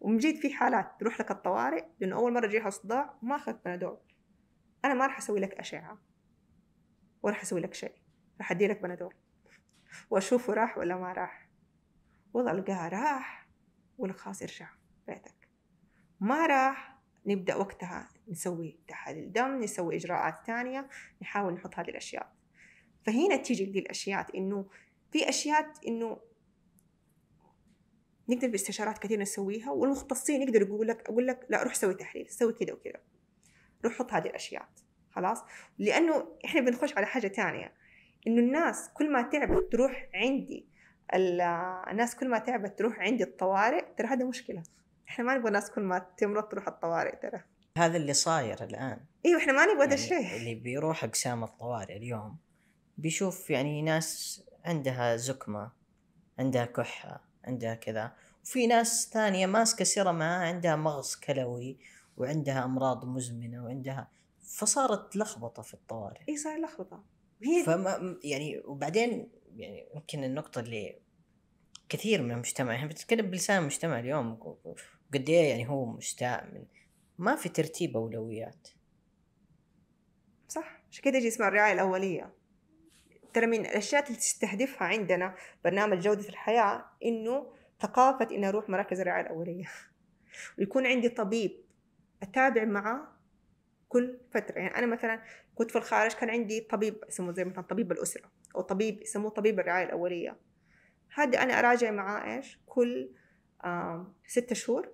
ومن في حالات تروح لك الطوارئ لأنه أول مرة جيها صداع ما أخذ بنادول أنا ما راح أسوي لك أشعة ولا راح أسوي لك شيء راح أدي لك بنادول واشوفه راح ولا ما راح والله القاها راح ولا خلاص ارجع بيتك ما راح نبدا وقتها نسوي تحاليل دم نسوي اجراءات ثانيه نحاول نحط هذه الاشياء فهنا تيجي دي الاشياء انه في اشياء انه نقدر باستشارات كثير نسويها والمختصين يقدروا يقول لك اقول لك لا روح سوي تحليل سوي كذا وكذا روح حط هذه الاشياء خلاص لانه احنا بنخش على حاجه ثانيه انه الناس كل ما تعبت تروح عندي الناس كل ما تعبت تروح عندي الطوارئ ترى هذا مشكله احنا ما نبغى الناس كل ما تمرض تروح الطوارئ ترى هذا اللي صاير الان ايوه احنا ما نبغى هذا يعني الشيء اللي بيروح اقسام الطوارئ اليوم بيشوف يعني ناس عندها زكمه عندها كحه عندها كذا وفي ناس ثانيه ماسكه سيره معاها عندها مغص كلوي وعندها امراض مزمنه وعندها فصارت لخبطه في الطوارئ اي صار لخبطه فما يعني وبعدين يعني يمكن النقطه اللي كثير من المجتمع احنا يعني بنتكلم بلسان المجتمع اليوم قد ايه يعني هو مشتاق من ما في ترتيب اولويات صح عشان كده يجي اسمها الرعايه الاوليه ترى من الاشياء اللي تستهدفها عندنا برنامج جوده الحياه انه ثقافه اني اروح مراكز الرعايه الاوليه ويكون عندي طبيب اتابع معاه كل فتره يعني انا مثلا كنت في الخارج كان عندي طبيب يسموه زي مثلا طبيب الاسره او طبيب يسموه طبيب الرعايه الاوليه هذا انا اراجع معاه ايش كل آه ستة شهور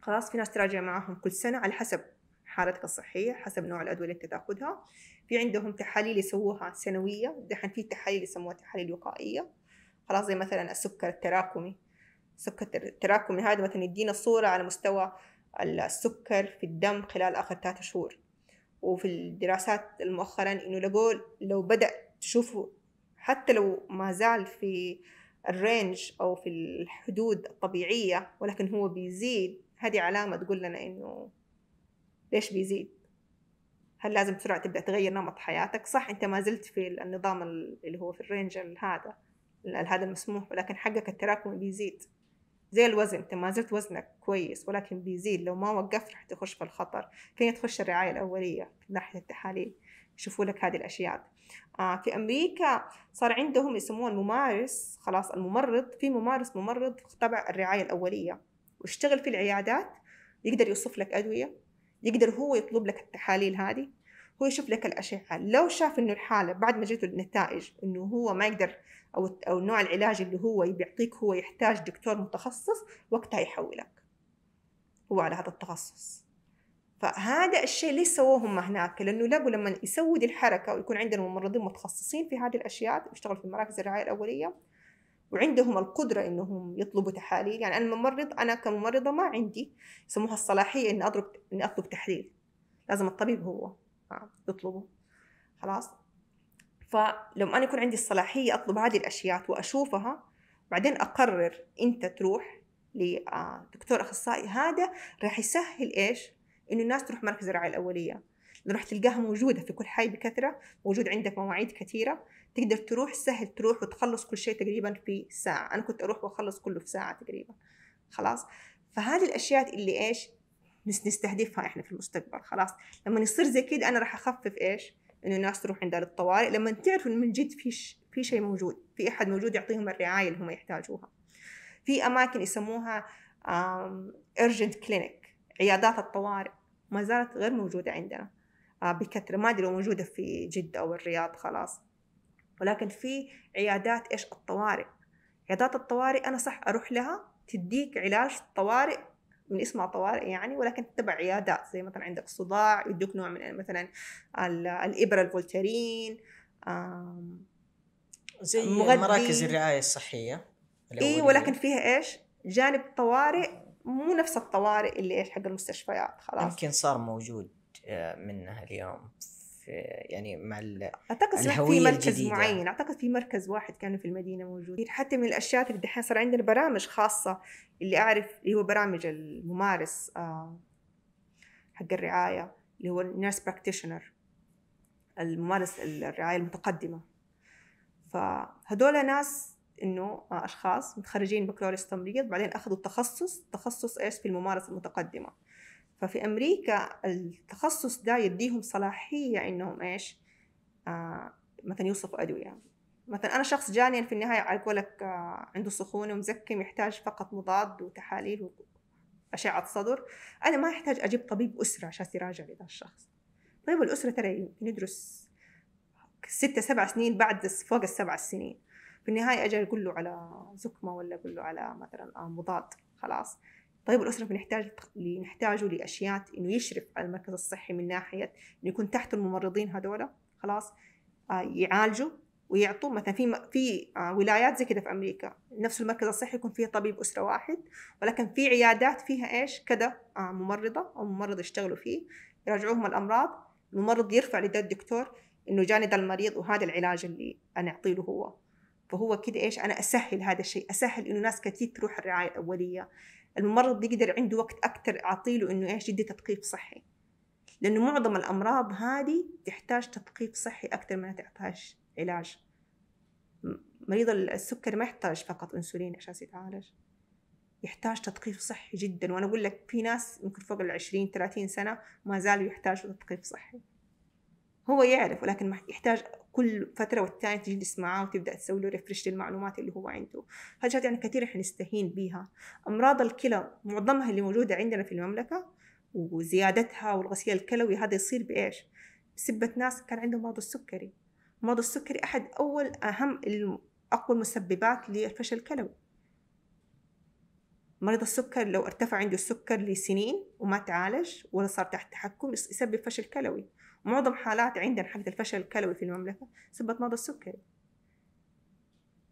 خلاص في ناس تراجع معاهم كل سنه على حسب حالتك الصحيه حسب نوع الادويه اللي انت تاخذها في عندهم تحاليل يسووها سنويه دحين في تحاليل يسموها تحاليل وقائيه خلاص زي مثلا السكر التراكمي السكر التراكمي هذا مثلا يدينا صوره على مستوى السكر في الدم خلال آخر ثلاثة شهور وفي الدراسات المؤخرة إنه لقوا لو بدأ تشوفوا حتى لو ما زال في الرينج أو في الحدود الطبيعية ولكن هو بيزيد هذه علامة تقول لنا إنه ليش بيزيد هل لازم بسرعة تبدأ تغير نمط حياتك صح أنت ما زلت في النظام اللي هو في الرينج هذا هذا المسموح ولكن حقك التراكمي بيزيد زي الوزن انت ما زلت وزنك كويس ولكن بيزيد لو ما وقفت رح تخش في الخطر كانت تخش الرعاية الأولية من ناحية التحاليل يشوفوا لك هذه الأشياء آه في أمريكا صار عندهم يسموه الممارس خلاص الممرض في ممارس ممرض تبع الرعاية الأولية واشتغل في العيادات يقدر يوصف لك أدوية يقدر هو يطلب لك التحاليل هذه هو يشوف لك الأشعة لو شاف إنه الحالة بعد ما جيته النتائج إنه هو ما يقدر أو أو نوع العلاج اللي هو بيعطيك هو يحتاج دكتور متخصص وقتها يحولك هو على هذا التخصص فهذا الشيء ليش سووه هم هناك؟ لأنه لقوا لما يسووا دي الحركة ويكون عندنا ممرضين متخصصين في هذه الأشياء يشتغلوا في مراكز الرعاية الأولية وعندهم القدرة إنهم يطلبوا تحاليل يعني أنا ممرض أنا كممرضة ما عندي يسموها الصلاحية إني أضرب إني أطلب تحليل لازم الطبيب هو اطلبه خلاص فلما انا يكون عندي الصلاحيه اطلب هذه الاشياء واشوفها بعدين اقرر انت تروح لدكتور آه، اخصائي هذا راح يسهل ايش؟ انه الناس تروح مركز الرعايه الاوليه لانه راح تلقاها موجوده في كل حي بكثره، موجود عندك مواعيد كثيره، تقدر تروح سهل تروح وتخلص كل شيء تقريبا في ساعه، انا كنت اروح واخلص كله في ساعه تقريبا. خلاص؟ فهذه الاشياء اللي ايش؟ نستهدفها احنا في المستقبل خلاص لما يصير زي كده انا راح اخفف ايش انه الناس تروح عندها للطوارئ لما تعرفوا من جد في ش... في شيء موجود في احد موجود يعطيهم الرعايه اللي هم يحتاجوها في اماكن يسموها ارجنت كلينيك عيادات الطوارئ ما زالت غير موجوده عندنا آه، بكثره ما ادري لو موجوده في جده او الرياض خلاص ولكن في عيادات ايش الطوارئ عيادات الطوارئ انا صح اروح لها تديك علاج طوارئ من اسمها طوارئ يعني ولكن تبع عيادات زي مثلا عندك صداع يدوك نوع من مثلا الابره الفولترين زي مراكز الرعايه الصحيه اي ولكن فيها ايش؟ جانب طوارئ مو نفس الطوارئ اللي ايش حق المستشفيات خلاص يمكن صار موجود آه، منها اليوم في يعني مع اعتقد الهويه في مركز الجديدة. معين اعتقد في مركز واحد كان في المدينه موجود حتى من الاشياء اللي دحين صار عندنا برامج خاصه اللي اعرف اللي هو برامج الممارس آه، حق الرعايه اللي هو النيرس براكتيشنر الممارس الرعايه المتقدمه فهذول ناس انه آه، اشخاص متخرجين بكالوريوس تمريض بعدين اخذوا التخصص تخصص ايش في الممارسه المتقدمه ففي أمريكا التخصص ده يديهم صلاحية إنهم إيش آه مثلا يوصفوا أدوية مثلا أنا شخص جاني في النهاية أقول لك آه عنده سخونة ومزكم يحتاج فقط مضاد وتحاليل وأشعة صدر أنا ما أحتاج أجيب طبيب أسرة عشان يراجع لهذا الشخص طيب الأسرة ترى يدرس ستة سبع سنين بعد فوق السبع سنين في النهاية أجي أقول له على زكمة ولا أقول له على مثلا آه، مضاد خلاص طبيب الأسرة بنحتاج نحتاجه لأشياء إنه يشرف على المركز الصحي من ناحية إنه يكون تحته الممرضين هذولا خلاص آه، يعالجوا ويعطوا مثلا في في آه، ولايات زي كده في امريكا نفس المركز الصحي يكون فيه طبيب اسره واحد ولكن في عيادات فيها ايش كذا آه، ممرضه او ممرض يشتغلوا فيه يراجعوهم الامراض الممرض يرفع لدى الدكتور انه جاني ده المريض وهذا العلاج اللي انا اعطيه له هو فهو كده ايش انا اسهل هذا الشيء اسهل انه ناس كثير تروح الرعايه الاوليه الممرض بيقدر عنده وقت أكثر أعطيله إنه إيش يدي تثقيف صحي لأنه معظم الأمراض هذه تحتاج تثقيف صحي أكثر ما تحتاج علاج مريض السكر ما يحتاج فقط أنسولين عشان يتعالج يحتاج تثقيف صحي جدا وأنا أقول لك في ناس يمكن فوق العشرين ثلاثين سنة ما زالوا يحتاجوا تثقيف صحي هو يعرف ولكن يحتاج كل فترة والثانيه تجلس معاه وتبدأ تسوي له ريفرش للمعلومات اللي هو عنده حاجات يعني كثير احنا نستهين بها أمراض الكلى معظمها اللي موجودة عندنا في المملكة وزيادتها والغسيل الكلوي هذا يصير بإيش؟ بسبة ناس كان عندهم مرض السكري مرض السكري أحد أول أهم أقوى المسببات للفشل الكلوي مريض السكر لو ارتفع عنده السكر لسنين وما تعالج ولا صار تحت تحكم يسبب فشل كلوي معظم حالات عندنا حقت الفشل الكلوي في المملكة سبت مرض السكري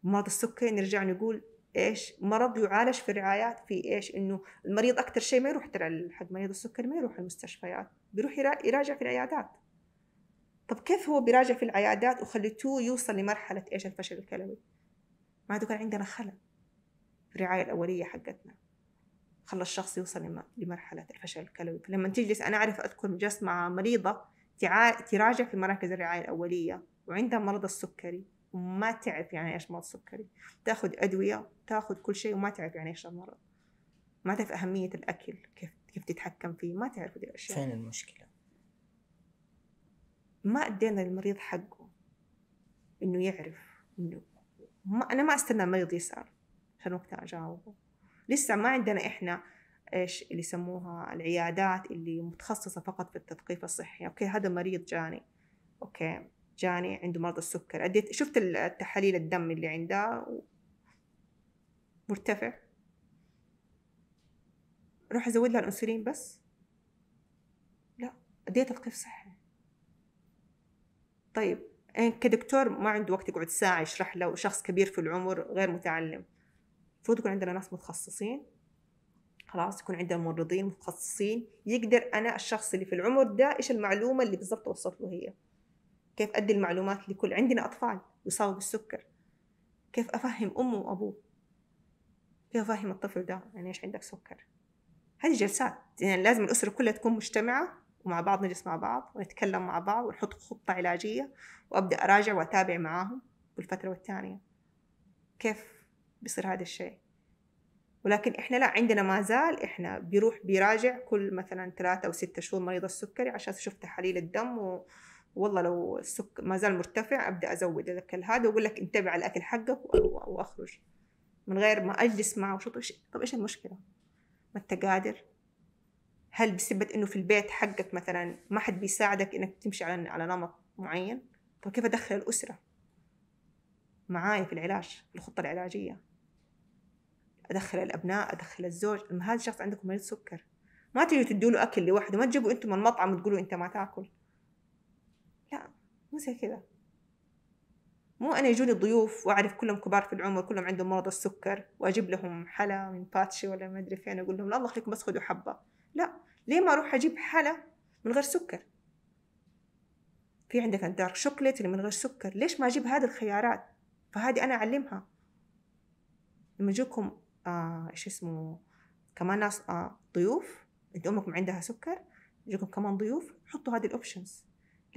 مرض السكري نرجع نقول ايش مرض يعالج في الرعايات في ايش انه المريض اكثر شيء ما يروح ترى حق مريض السكري ما يروح المستشفيات بيروح يراجع في العيادات طب كيف هو بيراجع في العيادات وخليتوه يوصل لمرحله ايش الفشل الكلوي معناته كان عندنا خلل في الرعايه الاوليه حقتنا خلى الشخص يوصل لمرحله الفشل الكلوي فلما تجلس انا اعرف اذكر جلست مع مريضه تراجع في مراكز الرعاية الأولية وعندها مرض السكري وما تعرف يعني إيش مرض السكري تاخذ أدوية تاخذ كل شيء وما تعرف يعني إيش المرض ما تعرف أهمية الأكل كيف كيف تتحكم فيه ما تعرف هذه الأشياء فين المشكلة؟ ما أدينا للمريض حقه إنه يعرف إنه ما أنا ما أستنى المريض يسأل عشان وقتها أجاوبه لسه ما عندنا إحنا ايش اللي يسموها العيادات اللي متخصصه فقط في التثقيف الصحي اوكي هذا مريض جاني اوكي جاني عنده مرض السكر اديت شفت التحاليل الدم اللي عنده مرتفع روح ازود لها الانسولين بس لا اديت تثقيف صحي طيب يعني كدكتور ما عنده وقت يقعد ساعة يشرح له شخص كبير في العمر غير متعلم المفروض يكون عندنا ناس متخصصين خلاص يكون عندنا ممرضين متخصصين يقدر انا الشخص اللي في العمر ده ايش المعلومه اللي بالضبط اوصف له هي كيف ادي المعلومات لكل عندنا اطفال يصابوا بالسكر كيف افهم امه وابوه كيف افهم الطفل ده يعني ايش عندك سكر هذه جلسات يعني لازم الاسره كلها تكون مجتمعه ومع بعض نجلس مع بعض ونتكلم مع بعض ونحط خطه علاجيه وابدا اراجع واتابع معاهم بالفتره والثانيه كيف بيصير هذا الشيء ولكن احنا لا عندنا ما زال احنا بيروح بيراجع كل مثلا ثلاثة او ستة شهور مريض السكري عشان اشوف تحاليل الدم و... والله لو السك ما زال مرتفع ابدا ازود الاكل هذا واقول لك انتبه على الاكل حقك واخرج من غير ما اجلس معه وشوف طب طيب ايش المشكله؟ ما انت قادر هل بسبب انه في البيت حقك مثلا ما حد بيساعدك انك تمشي على على نمط معين؟ طب كيف ادخل الاسره؟ معاي في العلاج في الخطه العلاجيه ادخل الابناء ادخل الزوج هذا الشخص عندكم مريض سكر ما تجوا تدوا له اكل لوحده ما تجيبوا انتم المطعم وتقولوا انت ما تاكل لا مو زي كذا مو انا يجوني ضيوف واعرف كلهم كبار في العمر كلهم عندهم مرض السكر واجيب لهم حلا من باتشي ولا ما ادري فين اقول لهم لا الله يخليكم بس خذوا حبه لا ليه ما اروح اجيب حلا من غير سكر في عندك الدارك شوكليت اللي من غير سكر ليش ما اجيب هذه الخيارات فهذه انا اعلمها لما يجوكم آه اسمه كمان ناس آه ضيوف انت امكم عندها سكر يجيكم كمان ضيوف حطوا هذه الاوبشنز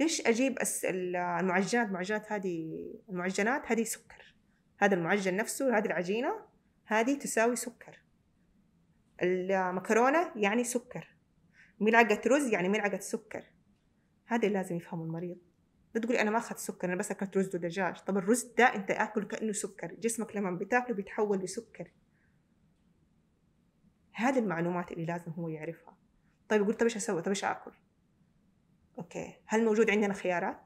ليش اجيب المعجنات معجنات هذه المعجنات هذه سكر هذا المعجن نفسه هذه العجينه هذه تساوي سكر المكرونه يعني سكر ملعقه رز يعني ملعقه سكر هذا اللي لازم يفهمه المريض لا تقولي انا ما اخذت سكر انا بس اكلت رز ودجاج طب الرز ده انت اكله كانه سكر جسمك لما بتاكله بيتحول لسكر هذه المعلومات اللي لازم هو يعرفها طيب يقول طب ايش اسوي طب ايش اكل اوكي هل موجود عندنا خيارات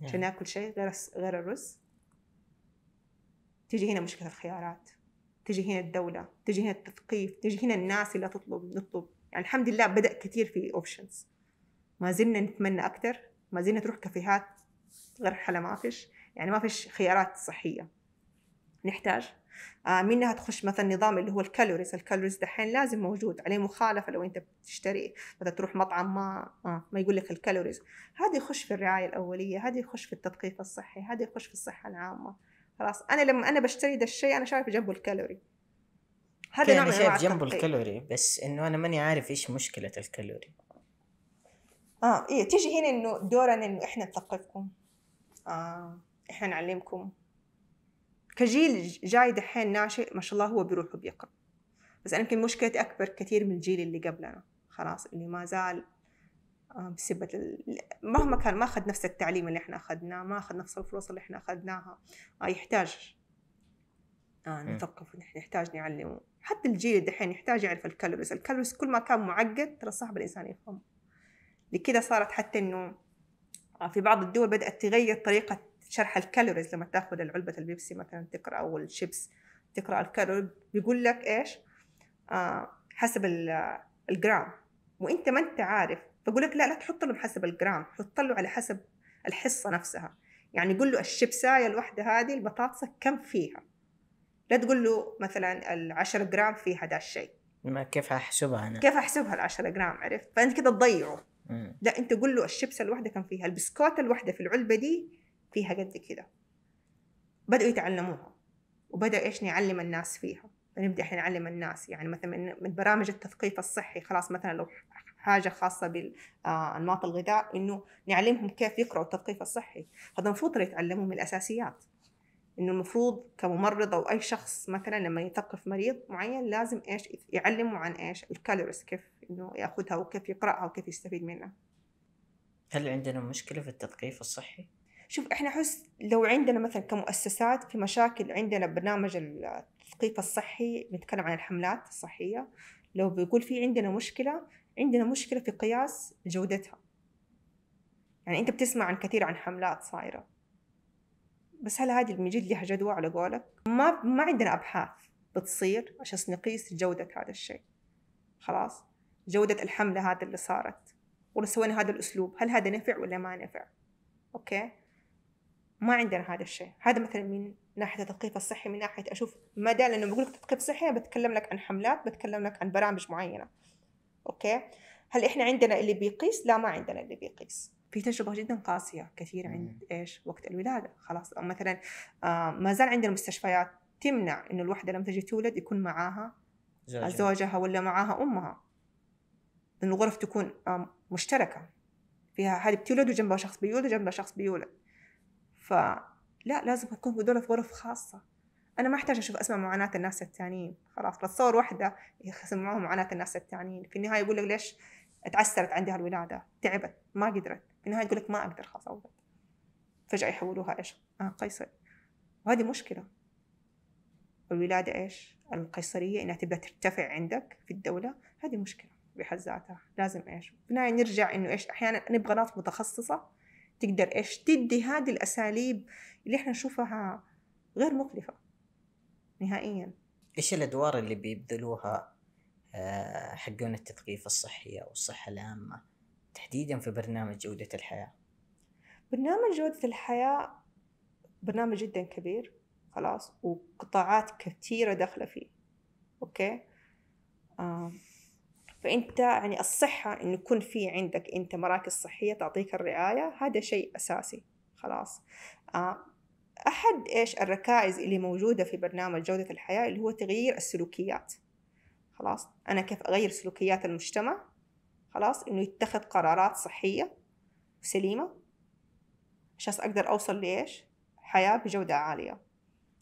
نعم. عشان ناكل شيء غير غير الرز تيجي هنا مشكله الخيارات تجي هنا الدولة تجي هنا التثقيف تجي هنا الناس اللي تطلب نطلب يعني الحمد لله بدأ كثير في أوبشنز ما زلنا نتمنى أكثر ما زلنا تروح كافيهات غير حلا ما فيش يعني ما فيش خيارات صحية نحتاج آه، منها تخش مثلا نظام اللي هو الكالوريز الكالوريز دحين لازم موجود عليه مخالفه لو انت بتشتري مثلا تروح مطعم ما آه، ما يقول لك الكالوريز هذه يخش في الرعايه الاوليه هذه يخش في التثقيف الصحي هذه يخش في الصحه العامه خلاص انا لما انا بشتري ده الشيء انا شايف جنبه الكالوري هذا نوع من شايف جنبه الكالوري بس انه انا ماني عارف ايش مشكله الكالوري اه ايه تيجي هنا انه دورنا انه احنا نثقفكم آه احنا نعلمكم كجيل جاي دحين ناشئ ما شاء الله هو بيروح وبيقرأ بس أنا يمكن مشكلتي أكبر كثير من الجيل اللي قبلنا خلاص اللي ما زال بسبة مهما كان ما أخذ نفس التعليم اللي إحنا أخذناه ما أخذ نفس الفلوس اللي إحنا أخذناها آه، يحتاج آه، نثقف نحتاج نعلمه حتى الجيل دحين يحتاج يعرف الكالوريز الكالوريز كل ما كان معقد ترى صعب الإنسان يفهمه لكذا صارت حتى إنه آه، في بعض الدول بدأت تغير طريقة شرح الكالوريز لما تاخذ علبه البيبسي مثلا تقرا او الشيبس تقرا الكالوري بيقول لك ايش آه حسب الجرام وانت ما انت عارف فقول لك لا لا تحط له حسب الجرام حط له على حسب الحصه نفسها يعني قول له الشيبسايه الواحده هذه البطاطس كم فيها لا تقول له مثلا ال 10 جرام في هذا الشيء ما كيف احسبها انا كيف احسبها ال 10 جرام عرفت فانت كده تضيعه لا انت قول له الشيبس الواحده كم فيها البسكوت الواحده في العلبه دي في حاجات زي كده بدأوا يتعلموها وبدأ إيش نعلم الناس فيها نبدأ إحنا نعلم الناس يعني مثلا من برامج التثقيف الصحي خلاص مثلا لو حاجة خاصة بالأنماط آه، الغذاء إنه نعلمهم كيف يقرأوا التثقيف الصحي هذا المفروض يتعلموا من الأساسيات إنه المفروض كممرض أو أي شخص مثلا لما يثقف مريض معين لازم إيش يعلمه عن إيش الكالوريز كيف إنه ياخذها وكيف يقرأها وكيف يستفيد منها هل عندنا مشكلة في التثقيف الصحي؟ شوف احنا احس لو عندنا مثلا كمؤسسات في مشاكل عندنا برنامج التثقيف الصحي بنتكلم عن الحملات الصحيه لو بيقول في عندنا مشكله عندنا مشكله في قياس جودتها يعني انت بتسمع عن كثير عن حملات صايره بس هل هذه من جد لها جدوى على قولك ما ما عندنا ابحاث بتصير عشان نقيس جوده هذا الشيء خلاص جوده الحمله هذا اللي صارت ولا سوينا هذا الاسلوب هل هذا نفع ولا ما نفع اوكي ما عندنا هذا الشيء هذا مثلا من ناحيه التثقيف الصحي من ناحيه اشوف مدى لانه بقول لك تثقيف صحي بتكلم لك عن حملات بتكلم لك عن برامج معينه اوكي هل احنا عندنا اللي بيقيس لا ما عندنا اللي بيقيس في تجربة جدا قاسية كثير عند ايش وقت الولادة خلاص أو مثلا آه ما زال عندنا مستشفيات تمنع انه الوحدة لما تجي تولد يكون معاها زوجها, زوجها ولا معاها أمها إنه الغرف تكون آه مشتركة فيها هذه بتولد وجنبها شخص بيولد وجنبها شخص بيولد فلا لازم أكون هذول في غرف خاصة أنا ما أحتاج أشوف أسمع معاناة الناس التانيين خلاص بتصور واحدة يسمعوها معاناة الناس التانيين في النهاية يقول لك ليش اتعسرت عندها الولادة تعبت ما قدرت في النهاية يقول لك ما أقدر خلاص أولد فجأة يحولوها إيش آه قيصر وهذه مشكلة الولادة إيش القيصرية إنها تبدأ ترتفع عندك في الدولة هذه مشكلة بحد ذاتها لازم إيش في النهاية نرجع إنه إيش أحيانا نبغى ناس متخصصة تقدر ايش تدي هذه الاساليب اللي احنا نشوفها غير مكلفه نهائيا ايش الادوار اللي بيبذلوها آه، حقون التثقيف الصحي او الصحه العامه تحديدا في برنامج جوده الحياه برنامج جوده الحياه برنامج جدا كبير خلاص وقطاعات كثيره داخله فيه اوكي آه فانت يعني الصحه انه يكون في عندك انت مراكز صحيه تعطيك الرعايه هذا شيء اساسي خلاص آه، احد ايش الركائز اللي موجوده في برنامج جوده الحياه اللي هو تغيير السلوكيات خلاص انا كيف اغير سلوكيات المجتمع خلاص انه يتخذ قرارات صحيه وسليمه عشان اقدر اوصل لايش حياه بجوده عاليه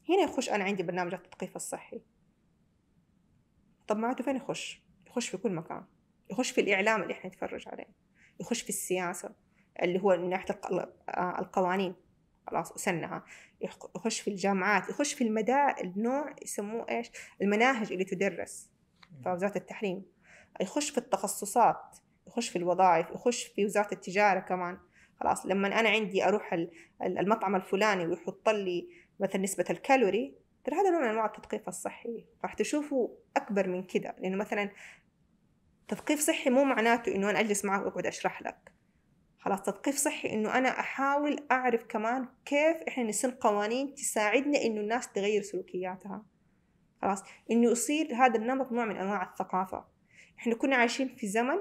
هنا يخش انا عندي برنامج التثقيف الصحي طب معناته فين يخش يخش في كل مكان يخش في الإعلام اللي إحنا نتفرج عليه يخش في السياسة اللي هو من ناحية آه، القوانين خلاص وسنها يخش في الجامعات يخش في المدا النوع يسموه إيش المناهج اللي تدرس في وزارة التحريم يخش في التخصصات يخش في الوظائف يخش في وزارة التجارة كمان خلاص لما أنا عندي أروح المطعم الفلاني ويحط لي مثلا نسبة الكالوري ترى هذا نوع من انواع التثقيف الصحي راح تشوفوا اكبر من كذا لانه مثلا تثقيف صحي مو معناته انه انا اجلس معك واقعد اشرح لك خلاص تثقيف صحي انه انا احاول اعرف كمان كيف احنا نسن قوانين تساعدنا انه الناس تغير سلوكياتها خلاص انه يصير هذا النمط نوع من انواع الثقافه احنا كنا عايشين في زمن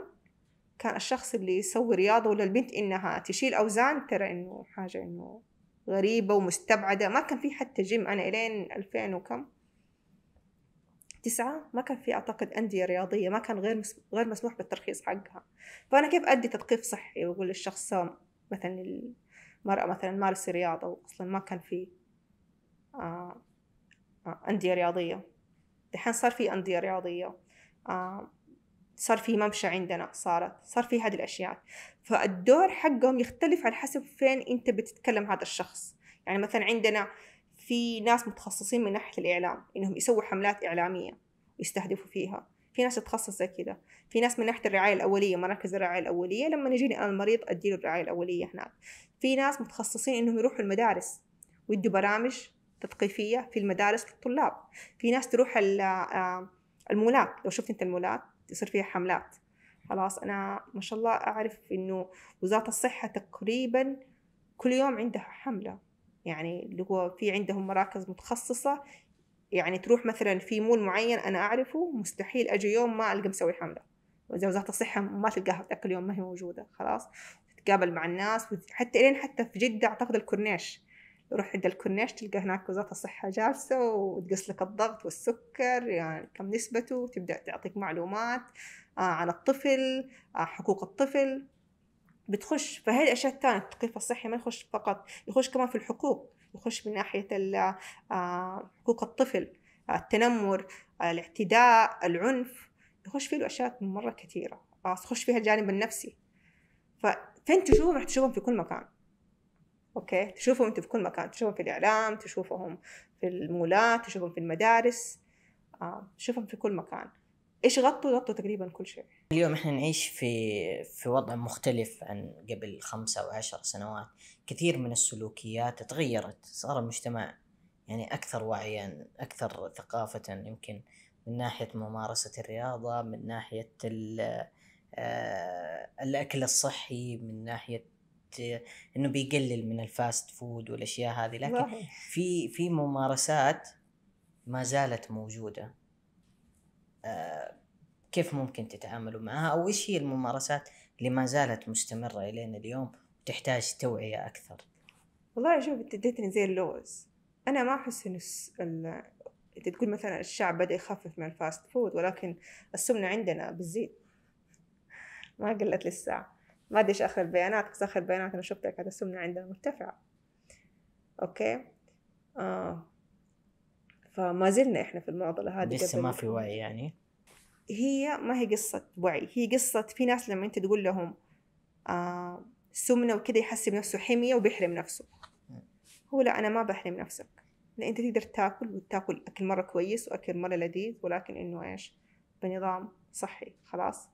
كان الشخص اللي يسوي رياضه ولا البنت انها تشيل اوزان ترى انه حاجه انه غريبه ومستبعده ما كان في حتى جيم انا الين ألفين وكم تسعة ما كان في اعتقد انديه رياضيه ما كان غير مس... غير مسموح بالترخيص حقها فانا كيف ادي تثقيف صحي واقول للشخص مثلا المراه مثلا مارس رياضه واصلا ما كان في آه، آه، انديه رياضيه الحين صار في انديه رياضيه آه، صار في ممشى عندنا صارت صار في هذه الاشياء فالدور حقهم يختلف على حسب فين انت بتتكلم هذا الشخص يعني مثلا عندنا في ناس متخصصين من ناحية الإعلام إنهم يسووا حملات إعلامية ويستهدفوا فيها في ناس تتخصص زي كذا في ناس من ناحيه الرعايه الاوليه مراكز الرعايه الاوليه لما يجيني انا المريض ادي له الرعايه الاوليه هناك في ناس متخصصين انهم يروحوا المدارس ويدوا برامج تثقيفيه في المدارس للطلاب في ناس تروح آه، المولات لو شفت انت المولات يصير فيها حملات خلاص انا ما شاء الله اعرف انه وزاره الصحه تقريبا كل يوم عندها حمله يعني اللي هو في عندهم مراكز متخصصة يعني تروح مثلا في مول معين أنا أعرفه مستحيل أجي يوم ما ألقى مسوي حملة وإذا وزارة الصحة ما تلقاها ذاك اليوم ما هي موجودة خلاص تتقابل مع الناس حتى إلين حتى في جدة أعتقد الكورنيش روح عند الكورنيش تلقى هناك وزارة الصحة جالسة وتقص لك الضغط والسكر يعني كم نسبته تبدأ تعطيك معلومات آه، عن الطفل آه، حقوق الطفل بتخش فهي الاشياء الثانيه التثقيف الصحي ما يخش فقط يخش كمان في الحقوق يخش من ناحيه آه، حقوق الطفل التنمر الاعتداء العنف يخش فيه له اشياء مره كثيره تخش فيها الجانب النفسي ففين تشوفهم راح تشوفهم في كل مكان اوكي تشوفهم انت في كل مكان تشوفهم في الاعلام تشوفهم في المولات تشوفهم في المدارس آه، تشوفهم في كل مكان ايش غطوا غطوا تقريبا كل شيء اليوم احنا نعيش في في وضع مختلف عن قبل خمسة أو عشر سنوات كثير من السلوكيات تغيرت صار المجتمع يعني أكثر وعيا أكثر ثقافة يمكن من ناحية ممارسة الرياضة من ناحية آه، الأكل الصحي من ناحية انه بيقلل من الفاست فود والاشياء هذه لكن في في ممارسات ما زالت موجوده آه، كيف ممكن تتعاملوا معها او ايش هي الممارسات اللي ما زالت مستمره الين اليوم وتحتاج توعيه اكثر؟ والله شوف انت اديتني زي اللغز انا ما احس انه انت تقول مثلا الشعب بدا يخفف من الفاست فود ولكن السمنه عندنا بتزيد ما قلت للساعه ما ادري ايش اخر البيانات بس اخر البيانات انا شفتها كانت السمنه عندنا مرتفعه اوكي آه. فما زلنا احنا في المعضله هذه لسه ما في وعي يعني هي ما هي قصة وعي هي قصة في ناس لما أنت تقول لهم آه سمنة وكده يحس بنفسه حمية وبيحرم نفسه هو لا أنا ما بحرم نفسك لا أنت تقدر تاكل وتاكل أكل مرة كويس وأكل مرة لذيذ ولكن إنه إيش بنظام صحي خلاص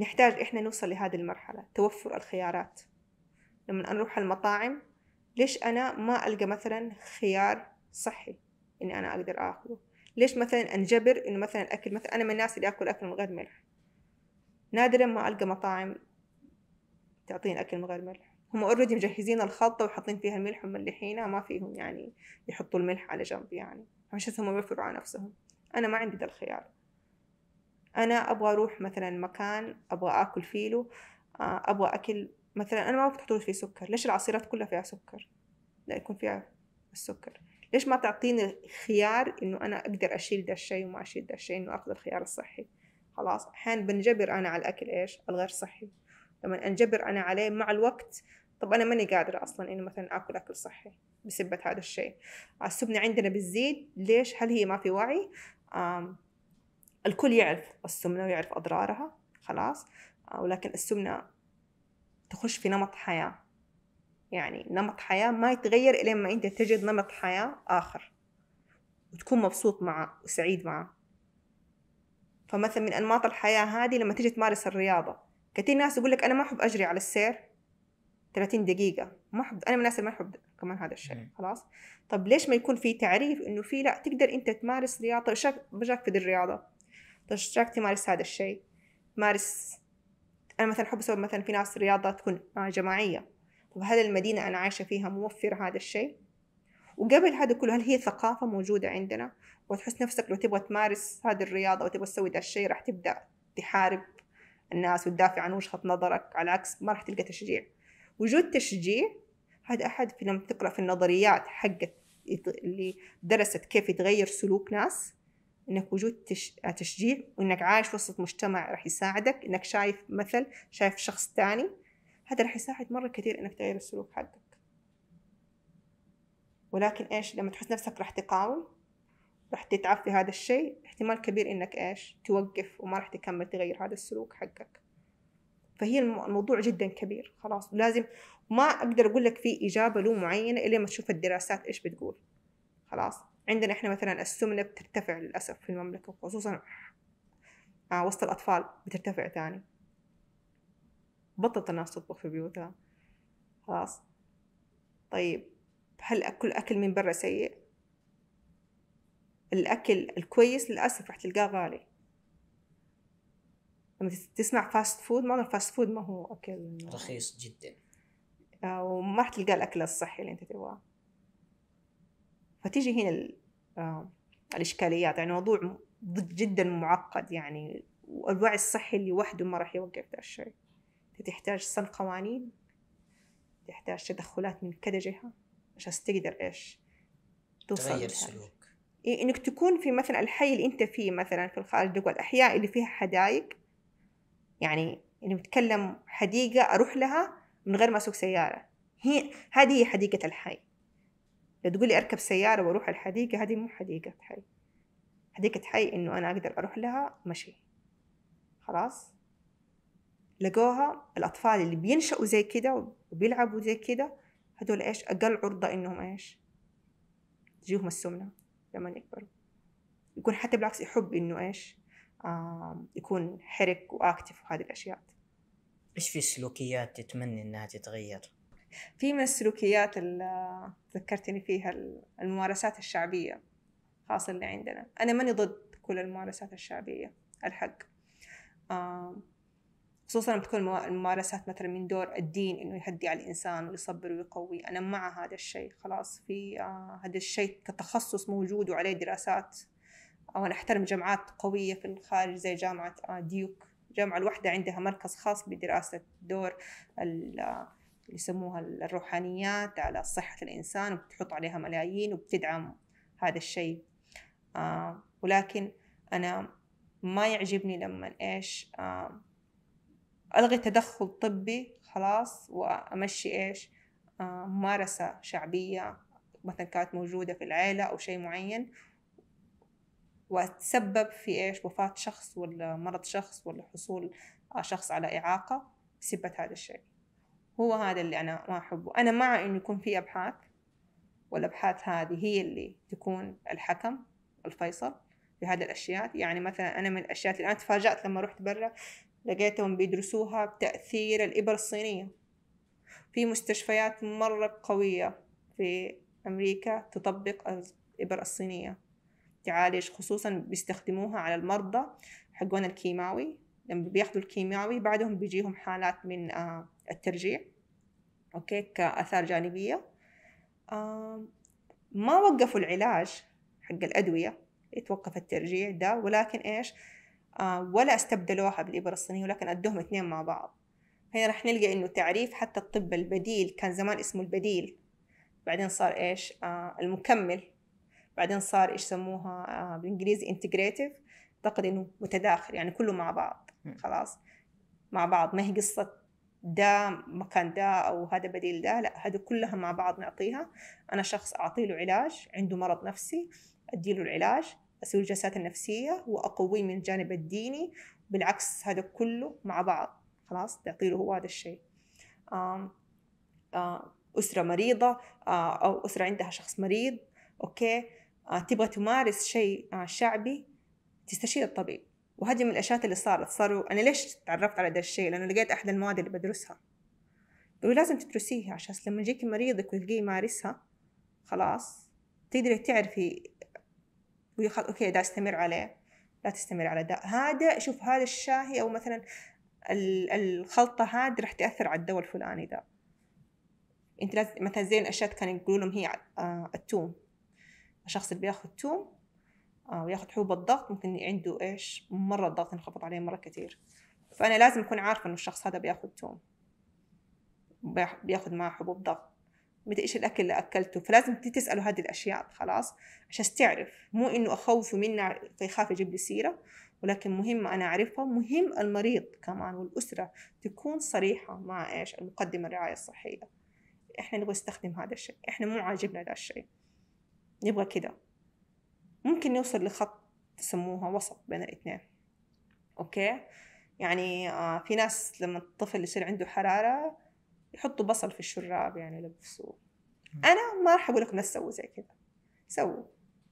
نحتاج إحنا نوصل لهذه المرحلة توفر الخيارات لما أروح المطاعم ليش أنا ما ألقى مثلا خيار صحي إني أنا أقدر آكله ليش مثلا انجبر انه مثلا اكل مثلا انا من الناس اللي اكل اكل من غير ملح نادرا ما القى مطاعم تعطيني اكل من غير ملح هم اوريدي مجهزين الخلطه وحاطين فيها الملح وملحينها ما فيهم يعني يحطوا الملح على جنب يعني عشان هم يوفروا على نفسهم انا ما عندي ذا الخيار انا ابغى اروح مثلا مكان ابغى اكل فيلو آه، ابغى اكل مثلا انا ما بحط فيه سكر ليش العصيرات كلها فيها سكر لا يكون فيها السكر ليش ما تعطيني خيار انه انا اقدر اشيل ده الشيء وما اشيل ده الشيء انه اخذ الخيار الصحي خلاص احيانا بنجبر انا على الاكل ايش الغير صحي لما انجبر انا عليه مع الوقت طب انا ماني قادره اصلا انه مثلا اكل اكل صحي بسبة هذا الشيء السمنه عندنا بتزيد ليش هل هي ما في وعي الكل يعرف السمنه ويعرف اضرارها خلاص آه، ولكن السمنه تخش في نمط حياه يعني نمط حياة ما يتغير إلا ما أنت تجد نمط حياة آخر وتكون مبسوط معه وسعيد معه فمثلا من أنماط الحياة هذه لما تيجي تمارس الرياضة كثير ناس يقول لك أنا ما أحب أجري على السير 30 دقيقة ما أحب أنا من الناس اللي ما أحب كمان هذا الشيء خلاص طب ليش ما يكون في تعريف إنه في لا تقدر أنت تمارس رياضة بجاك في دي الرياضة تشجعك طيب تمارس هذا الشيء تمارس أنا مثلا أحب أسوي مثلا في ناس رياضة تكون آه، جماعية وهل المدينة أنا عايشة فيها موفرة هذا الشيء وقبل هذا كله هل هي ثقافة موجودة عندنا وتحس نفسك لو تبغى تمارس هذه الرياضة وتبغى تسوي ذا الشيء راح تبدأ تحارب الناس وتدافع عن وجهة نظرك على العكس ما راح تلقى تشجيع وجود تشجيع هذا أحد في لما تقرأ في النظريات حقت اللي درست كيف يتغير سلوك ناس انك وجود تشجيع وانك عايش وسط مجتمع راح يساعدك انك شايف مثل شايف شخص تاني هذا راح يساعد مرة كثير إنك تغير السلوك حقك ولكن إيش لما تحس نفسك راح تقاوم راح تتعب في هذا الشيء احتمال كبير إنك إيش توقف وما راح تكمل تغير هذا السلوك حقك فهي الموضوع جدا كبير خلاص لازم ما أقدر أقول لك في إجابة له معينة إلا ما تشوف الدراسات إيش بتقول خلاص عندنا إحنا مثلا السمنة بترتفع للأسف في المملكة وخصوصا آه، وسط الأطفال بترتفع تاني بطلت الناس تطبخ في بيوتها خلاص طيب هل كل أكل من برا سيء؟ الأكل الكويس للأسف راح تلقاه غالي لما تسمع فاست فود ما الفاست فود ما هو أكل رخيص جدا آه، وما راح تلقى الأكل الصحي اللي أنت تبغاه فتيجي هنا آه، الإشكاليات يعني موضوع جدا معقد يعني والوعي الصحي اللي وحده ما راح يوقف ذا الشيء تحتاج صن قوانين تحتاج تدخلات من كذا جهة عشان تقدر إيش توصل تغير السلوك إيه إنك تكون في مثلا الحي اللي أنت فيه مثلا في الخارج دقوا الأحياء اللي فيها حدائق يعني إنه بتكلم حديقة أروح لها من غير ما أسوق سيارة هي هذه هي حديقة الحي لو تقول لي أركب سيارة وأروح الحديقة هذه مو حديقة حي حديقة حي إنه أنا أقدر أروح لها مشي خلاص لقوها الأطفال اللي بينشأوا زي كده وبيلعبوا زي كده هدول إيش أقل عرضة إنهم إيش تجيهم السمنة لما يكبروا يكون حتى بالعكس يحب إنه إيش آه يكون حرك وأكتف وهذه الأشياء إيش في سلوكيات تتمني إنها تتغير؟ في من السلوكيات اللي ذكرتني فيها الممارسات الشعبية خاصة اللي عندنا أنا ماني ضد كل الممارسات الشعبية الحق آه خصوصا لما تكون الممارسات مثلا من دور الدين انه يهدي على الانسان ويصبر ويقوي انا مع هذا الشيء خلاص في آه هذا الشيء كتخصص موجود وعليه دراسات او انا احترم جامعات قويه في الخارج زي جامعه آه ديوك الجامعه الوحده عندها مركز خاص بدراسه دور آه، يسموها الروحانيات على صحة الإنسان وبتحط عليها ملايين وبتدعم هذا الشيء آه ولكن أنا ما يعجبني لما إيش آه ألغي تدخل طبي خلاص وأمشي إيش آه، ممارسة شعبية مثلا كانت موجودة في العيلة أو شيء معين وتسبب في إيش وفاة شخص ولا مرض شخص ولا حصول شخص على إعاقة بسبة هذا الشيء هو هذا اللي أنا ما أحبه أنا مع إنه يكون في أبحاث والأبحاث هذه هي اللي تكون الحكم الفيصل في هذه الأشياء يعني مثلا أنا من الأشياء اللي أنا تفاجأت لما رحت برا لقيتهم بيدرسوها بتأثير الإبر الصينية في مستشفيات مرة قوية في أمريكا تطبق الإبر الصينية تعالج خصوصا بيستخدموها على المرضى حقون الكيماوي لما بياخذوا الكيماوي بعدهم بيجيهم حالات من آه، الترجيع اوكي كاثار جانبيه ما وقفوا العلاج حق الادويه يتوقف الترجيع ده ولكن ايش آه، ولا استبدلوها بالإبرة الصينية ولكن أدوهم اثنين مع بعض هنا راح نلقى إنه تعريف حتى الطب البديل كان زمان اسمه البديل بعدين صار إيش آه، المكمل بعدين صار إيش سموها آه، بالإنجليزي انتجريتيف أعتقد إنه متداخل يعني كله مع بعض خلاص مع بعض ما هي قصة دا مكان دا أو هذا بديل دا لا هذا كلها مع بعض نعطيها أنا شخص أعطيله له علاج عنده مرض نفسي أديله العلاج أسوي الجلسات النفسية وأقويه من الجانب الديني بالعكس هذا كله مع بعض خلاص تعطي له هو هذا الشيء أسرة مريضة أو أسرة عندها شخص مريض أوكي تبغى تمارس شيء شعبي تستشير الطبيب وهذه من الاشياء اللي صارت صاروا انا ليش تعرفت على هذا الشيء لانه لقيت احد المواد اللي بدرسها قالوا لازم تدرسيها عشان لما يجيك مريضك وتلقيه يمارسها خلاص تقدري تعرفي ويخل... اوكي ده استمر عليه لا تستمر على ده هذا شوف هذا الشاهي او مثلا الخلطه هذه راح تاثر على الدواء الفلاني ده انت لازم مثلا زي الاشياء كانوا يقولوا لهم هي آه، التوم الشخص اللي بياخذ توم آه، وياخذ حبوب الضغط ممكن عنده ايش مره الضغط ينخفض عليه مره كثير فانا لازم اكون عارفه انه الشخص هذا بياخذ توم بياخذ معه حبوب ضغط متى ايش الاكل اللي اكلته فلازم تساله هذه الاشياء خلاص عشان تعرف مو انه اخوفه منه فيخاف يجيب لي سيره ولكن مهم انا اعرفها مهم المريض كمان والاسره تكون صريحه مع ايش المقدم الرعايه الصحيه احنا نبغى نستخدم هذا الشيء احنا مو عاجبنا هذا الشيء نبغى كده ممكن نوصل لخط تسموها وسط بين الاثنين اوكي يعني آه في ناس لما الطفل يصير عنده حراره يحطوا بصل في الشراب يعني يلبسوه انا ما راح اقول لكم لا تسووا زي كذا سووا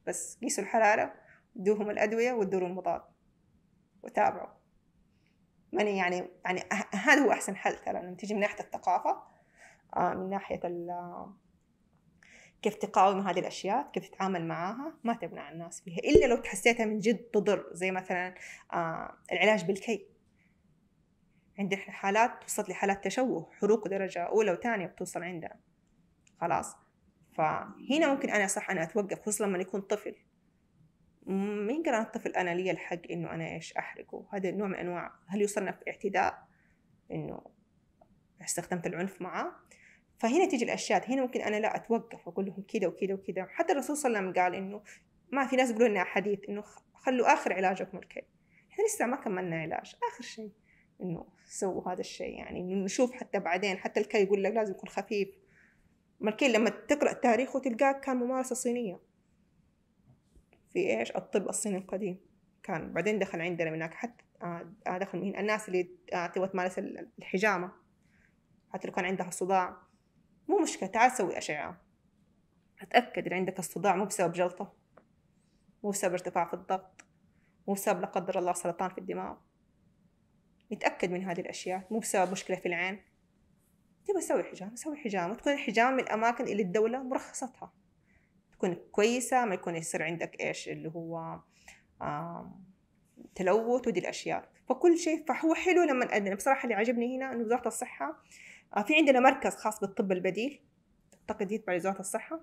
بس قيسوا الحراره ودوهم الادويه ودوروا المضاد وتابعوا ماني يعني يعني أه، هذا هو احسن حل ترى لما تيجي من ناحيه الثقافه آه، من ناحيه كيف تقاوم هذه الاشياء كيف تتعامل معاها ما تمنع الناس فيها الا لو تحسيتها من جد تضر زي مثلا آه العلاج بالكي عندي حالات توصل لحالات تشوه حروق درجة أولى وثانية بتوصل عندها خلاص فهنا ممكن أنا صح أنا أتوقف خصوصا لما يكون طفل مين قال أنا الطفل أنا لي الحق إنه أنا إيش أحرقه هذا نوع من أنواع هل يصنف اعتداء إنه استخدمت العنف معاه فهنا تيجي الأشياء هنا ممكن أنا لا أتوقف وأقول لهم كذا وكذا وكذا حتى الرسول صلى الله عليه وسلم قال إنه ما في ناس يقولوا لنا حديث إنه خلوا آخر علاجكم الكي إحنا لسه ما كملنا علاج آخر شيء انه سووا هذا الشيء يعني نشوف حتى بعدين حتى الكي يقول لك لازم يكون خفيف مالكين لما تقرا تاريخه تلقاه كان ممارسه صينيه في ايش الطب الصيني القديم كان بعدين دخل عندنا من هناك حتى آه, آه، دخل من الناس اللي آه تبغى تمارس الحجامه حتى لو كان عندها صداع مو مشكله تعال سوي اشعه اتاكد ان عندك الصداع مو بسبب جلطه مو بسبب ارتفاع في الضغط مو بسبب لا قدر الله سرطان في الدماغ نتاكد من هذه الاشياء مو بسبب مشكله في العين تبغى تسوي حجامه سوي حجامه تكون الحجامه من الاماكن اللي الدوله مرخصتها تكون كويسه ما يكون يصير عندك ايش اللي هو تلوث ودي الاشياء فكل شيء فهو حلو لما انا بصراحه اللي عجبني هنا انه وزاره الصحه آه، في عندنا مركز خاص بالطب البديل اعتقد يتبع لوزاره الصحه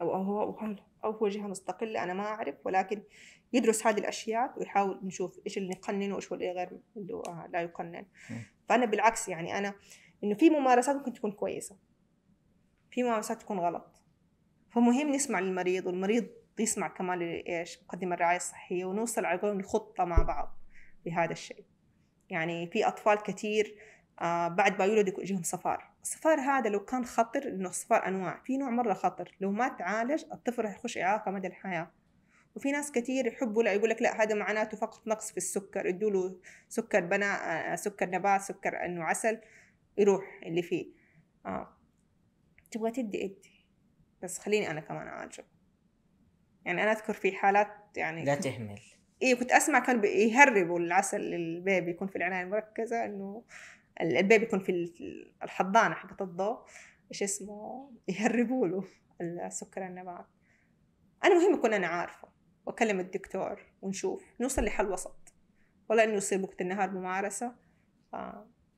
او هو أو هو جهة مستقلة أنا ما أعرف ولكن يدرس هذه الأشياء ويحاول نشوف إيش اللي يقنن وإيش اللي غير اللي آه، لا يقنن فأنا بالعكس يعني أنا إنه في ممارسات ممكن تكون كويسة في ممارسات تكون غلط فمهم نسمع للمريض والمريض يسمع كمان لإيش مقدم الرعاية الصحية ونوصل على قولهم لخطة مع بعض لهذا الشيء يعني في أطفال كثير آه بعد ما يولد يجيهم صفار الصفار هذا لو كان خطر لأنه الصفار أنواع في نوع مرة خطر لو ما تعالج الطفل راح يخش إعاقة مدى الحياة وفي ناس كثير يحبوا لا يقول لك لا هذا معناته فقط نقص في السكر ادوا له سكر بناء آه، سكر نبات سكر انه عسل يروح اللي فيه آه. تبغى تدي ادي بس خليني انا كمان اعالجه يعني انا اذكر في حالات يعني لا تهمل اي كنت اسمع كانوا يهربوا العسل للبيبي يكون في العنايه المركزه انه البيبي يكون في الحضانه حقت الضوء ايش اسمه يهربوا له السكر النبات انا مهم اكون انا عارفه واكلم الدكتور ونشوف نوصل لحل وسط ولا انه يصير وقت النهار ممارسه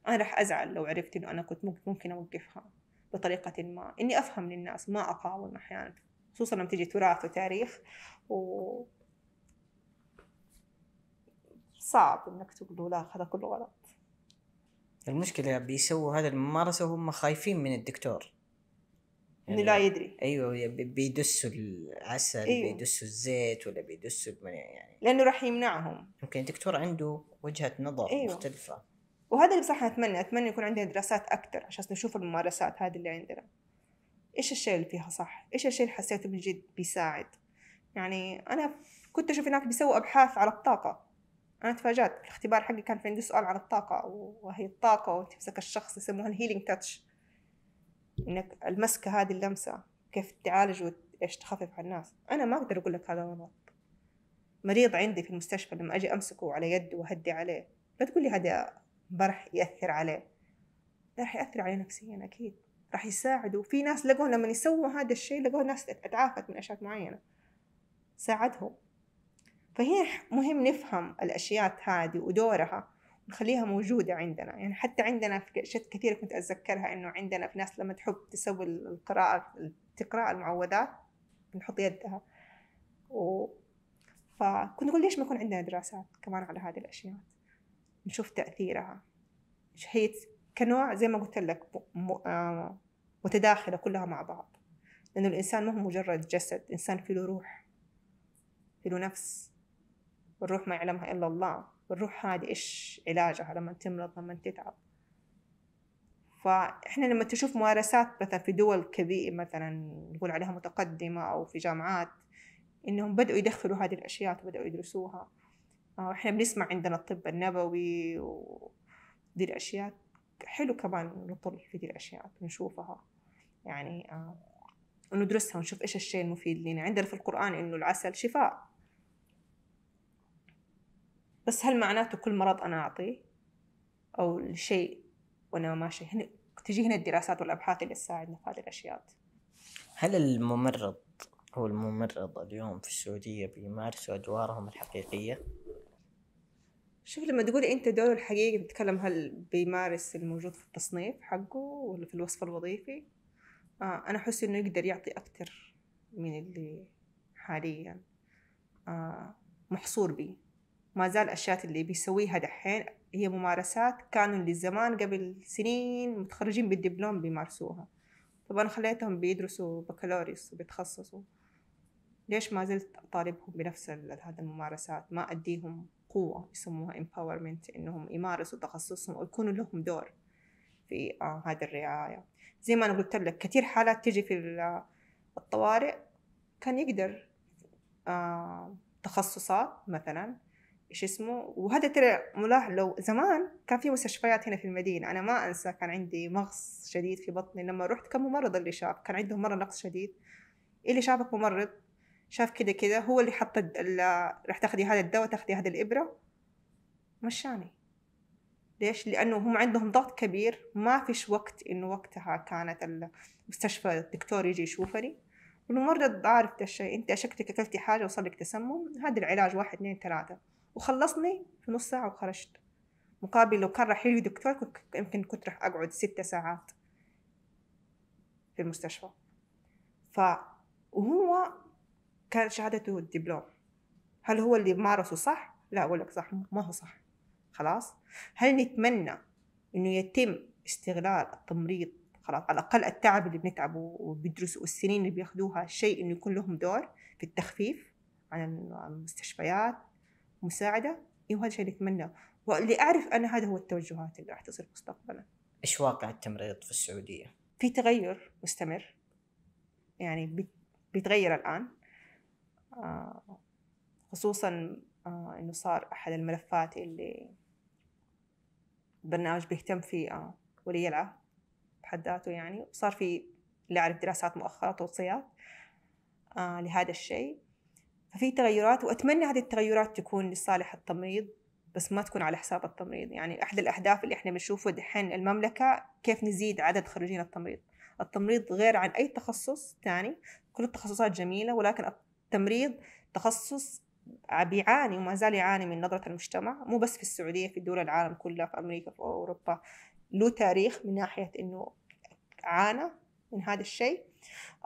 انا راح ازعل لو عرفت انه انا كنت ممكن اوقفها بطريقة ما إني أفهم للناس ما أقاوم أحيانا خصوصا لما تجي تراث وتاريخ و صعب إنك تقول لا هذا كله غلط المشكله بيسووا هذا الممارسه وهم خايفين من الدكتور يعني لا يدري ايوه بيدسوا العسل أيوه. بيدسوا الزيت ولا بيدسوا يعني لانه راح يمنعهم يمكن الدكتور عنده وجهه نظر أيوه. مختلفه وهذا اللي بصراحه اتمنى اتمنى يكون عندنا دراسات اكثر عشان نشوف الممارسات هذه اللي عندنا ايش الشيء اللي فيها صح ايش الشيء اللي حسيته من جد بيساعد يعني انا كنت اشوف هناك بيسووا ابحاث على الطاقه انا تفاجات الاختبار حقي كان في عندي سؤال عن الطاقه وهي الطاقه وتمسك الشخص يسموها الهيلينج تاتش انك المسكه هذه اللمسه كيف تعالج وايش تخفف على الناس انا ما اقدر اقول لك هذا غلط مريض عندي في المستشفى لما اجي امسكه على يده واهدي عليه لا تقول لي هذا برح ياثر عليه راح ياثر عليه نفسيا اكيد راح يساعده في ناس لقوه لما يسووا هذا الشيء لقوه ناس اتعافت من اشياء معينه ساعدهم فهي مهم نفهم الأشياء هذه ودورها ونخليها موجودة عندنا يعني حتى عندنا في أشياء كثيرة كنت أتذكرها إنه عندنا في ناس لما تحب تسوي القراءة تقرأ المعوذات نحط يدها و... فكنت أقول ليش ما يكون عندنا دراسات كمان على هذه الأشياء نشوف تأثيرها هي كنوع زي ما قلت لك م... م... آه، متداخلة كلها مع بعض لأنه الإنسان ما هو مجرد جسد إنسان في له روح في له نفس والروح ما يعلمها إلا الله والروح هذه إيش علاجها لما تمرض لما تتعب فإحنا لما تشوف ممارسات مثلا في دول كبيرة مثلا نقول عليها متقدمة أو في جامعات إنهم بدأوا يدخلوا هذه الأشياء وبدأوا يدرسوها آه، إحنا بنسمع عندنا الطب النبوي ودي الأشياء حلو كمان نطل في دي الأشياء ونشوفها يعني آه، وندرسها ونشوف إيش الشيء المفيد لنا عندنا في القرآن إنه العسل شفاء بس هل معناته كل مرض أنا أعطيه أو الشيء وأنا ماشي هنا تجي هنا الدراسات والأبحاث اللي تساعدنا في هذه الأشياء هل الممرض أو الممرضة اليوم في السعودية بيمارسوا أدوارهم الحقيقية؟ شوف لما تقولي انت دوره الحقيقي بتتكلم هل بيمارس الموجود في التصنيف حقه ولا في الوصف الوظيفي آه انا احس انه يقدر يعطي اكثر من اللي حاليا آه محصور بيه ما زال الأشياء اللي بيسويها دحين هي ممارسات كانوا اللي زمان قبل سنين متخرجين بالدبلوم بيمارسوها طبعا خليتهم بيدرسوا بكالوريوس وبيتخصصوا ليش ما زلت أطالبهم بنفس هذه الممارسات ما أديهم قوة يسموها empowerment إنهم يمارسوا تخصصهم ويكونوا لهم دور في آه هذه الرعاية زي ما أنا قلت لك كثير حالات تجي في الطوارئ كان يقدر آه تخصصات مثلا ايش اسمه وهذا ترى ملاحظ لو زمان كان في مستشفيات هنا في المدينه انا ما انسى كان عندي مغص شديد في بطني لما رحت كان ممرض اللي شاف كان عندهم مره نقص شديد اللي شافك ممرض شاف كده كده هو اللي حط راح تاخذي هذا الدواء تاخذي هذه الابره مشاني ليش؟ لأنه هم عندهم ضغط كبير ما فيش وقت إنه وقتها كانت المستشفى الدكتور يجي يشوفني والممرض عارف ده الشيء أنت أشكتك أكلتي حاجة وصار لك تسمم هذا العلاج واحد اثنين ثلاثة وخلصني في نص ساعة وخرجت مقابل لو كان رحيل دكتور كنت يمكن كنت راح أقعد ستة ساعات في المستشفى ف وهو كان شهادته الدبلوم هل هو اللي مارسه صح؟ لا أقول لك صح ما هو صح خلاص هل نتمنى إنه يتم استغلال التمريض خلاص على الأقل التعب اللي بنتعبه وبيدرسوا والسنين اللي بياخذوها شيء إنه يكون لهم دور في التخفيف عن المستشفيات مساعده إيه وهذا الشيء اللي اتمناه واللي اعرف انا هذا هو التوجهات اللي راح تصير مستقبلا ايش واقع التمريض في السعوديه في تغير مستمر يعني بيتغير الان آه، خصوصا آه، انه صار احد الملفات اللي برنامج بيهتم فيه آه، ولي العهد بحد ذاته يعني وصار في اللي اعرف دراسات مؤخرة وتوصيات لهذا الشيء ففي تغيرات واتمنى هذه التغيرات تكون لصالح التمريض بس ما تكون على حساب التمريض يعني احد الاهداف اللي احنا بنشوفه دحين المملكه كيف نزيد عدد خريجين التمريض التمريض غير عن اي تخصص ثاني كل التخصصات جميله ولكن التمريض تخصص بيعاني وما زال يعاني من نظرة المجتمع مو بس في السعودية في دول العالم كلها في أمريكا في أوروبا له تاريخ من ناحية أنه عانى من هذا الشيء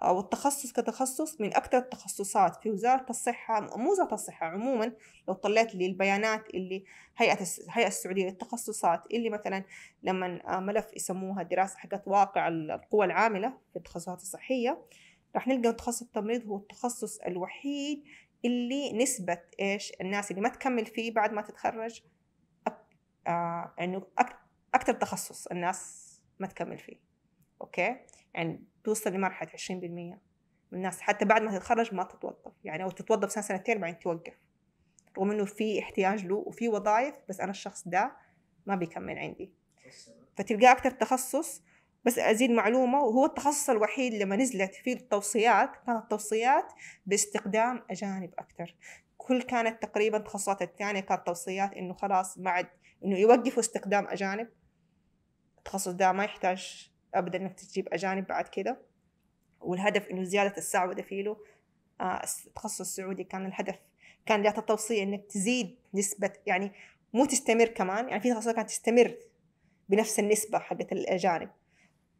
آه، والتخصص كتخصص من أكثر التخصصات في وزارة الصحة مو وزارة الصحة عموما لو طلعت للبيانات اللي هيئة الهيئة السعودية للتخصصات اللي مثلا لما آه، ملف يسموها دراسة حقت واقع القوى العاملة في التخصصات الصحية راح نلقى تخصص التمريض هو التخصص الوحيد اللي نسبة ايش الناس اللي ما تكمل فيه بعد ما تتخرج انه آه... يعني أكثر تخصص الناس ما تكمل فيه اوكي يعني توصل لمرحله 20% من الناس حتى بعد ما تتخرج ما تتوظف يعني او تتوظف سنه سنتين بعدين توقف رغم انه في احتياج له وفي وظائف بس انا الشخص ده ما بيكمل عندي فتلقاه اكثر تخصص بس ازيد معلومه وهو التخصص الوحيد لما نزلت فيه التوصيات كانت توصيات باستخدام اجانب اكثر كل كانت تقريبا التخصصات الثانيه كانت توصيات انه خلاص بعد انه يوقفوا استخدام اجانب التخصص ده ما يحتاج ابدا انك تجيب اجانب بعد كده والهدف انه زياده السعوده فيه آه، التخصص السعودي كان الهدف كان جات التوصيه انك تزيد نسبه يعني مو تستمر كمان يعني في تخصصات كانت تستمر بنفس النسبه حقت الاجانب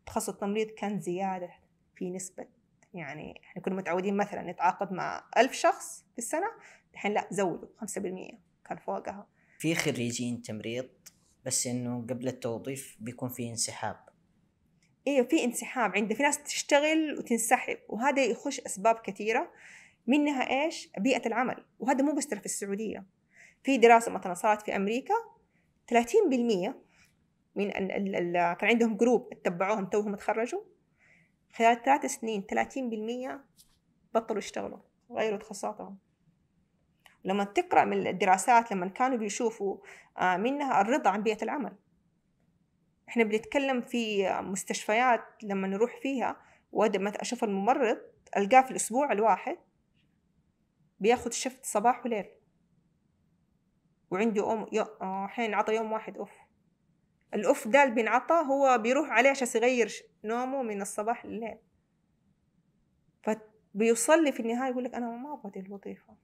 تخصص التمريض كان زياده في نسبه يعني احنا كنا متعودين مثلا نتعاقد مع ألف شخص في السنه الحين لا زودوا 5% كان فوقها في خريجين تمريض بس انه قبل التوظيف بيكون في انسحاب ايوه في انسحاب عنده في ناس تشتغل وتنسحب وهذا يخش اسباب كثيره منها ايش؟ بيئه العمل وهذا مو بس في السعوديه في دراسه مثلا صارت في امريكا 30% من الـ الـ كان عندهم جروب اتبعوهم توهم تخرجوا خلال ثلاث سنين 30% بطلوا يشتغلوا غيروا تخصصاتهم لما تقرا من الدراسات لما كانوا بيشوفوا آه، منها الرضا عن بيئه العمل احنا بنتكلم في مستشفيات لما نروح فيها مثلا اشوف الممرض القاه في الاسبوع الواحد بياخد شفت صباح وليل وعنده أم حين عطى يوم واحد أوف الأوف ده اللي بينعطى هو بيروح عليه عشان يغير نومه من الصباح لليل فبيوصل لي في النهاية يقول لك أنا ما أبغى دي الوظيفة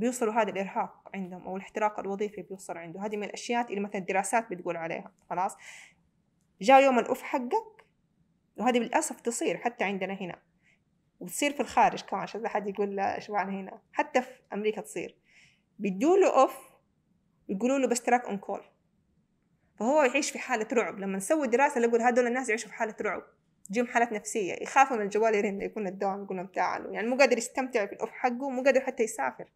بيوصلوا هذا الإرهاق عندهم أو الاحتراق الوظيفي بيوصل عنده هذه من الأشياء اللي مثلا الدراسات بتقول عليها خلاص جاء يوم الأوف حقك وهذه للأسف تصير حتى عندنا هنا وتصير في الخارج كمان عشان حد يقول لا ايش معنى هنا حتى في امريكا تصير بيدوا له اوف يقولوا له بس تراك اون كول فهو يعيش في حالة رعب لما نسوي دراسة نقول هذول الناس يعيشوا في حالة رعب تجيهم حالات نفسية يخافوا من الجوال يرن يكون الدوام لهم تعالوا يعني مو قادر يستمتع بالأوف حقه مو قادر حتى يسافر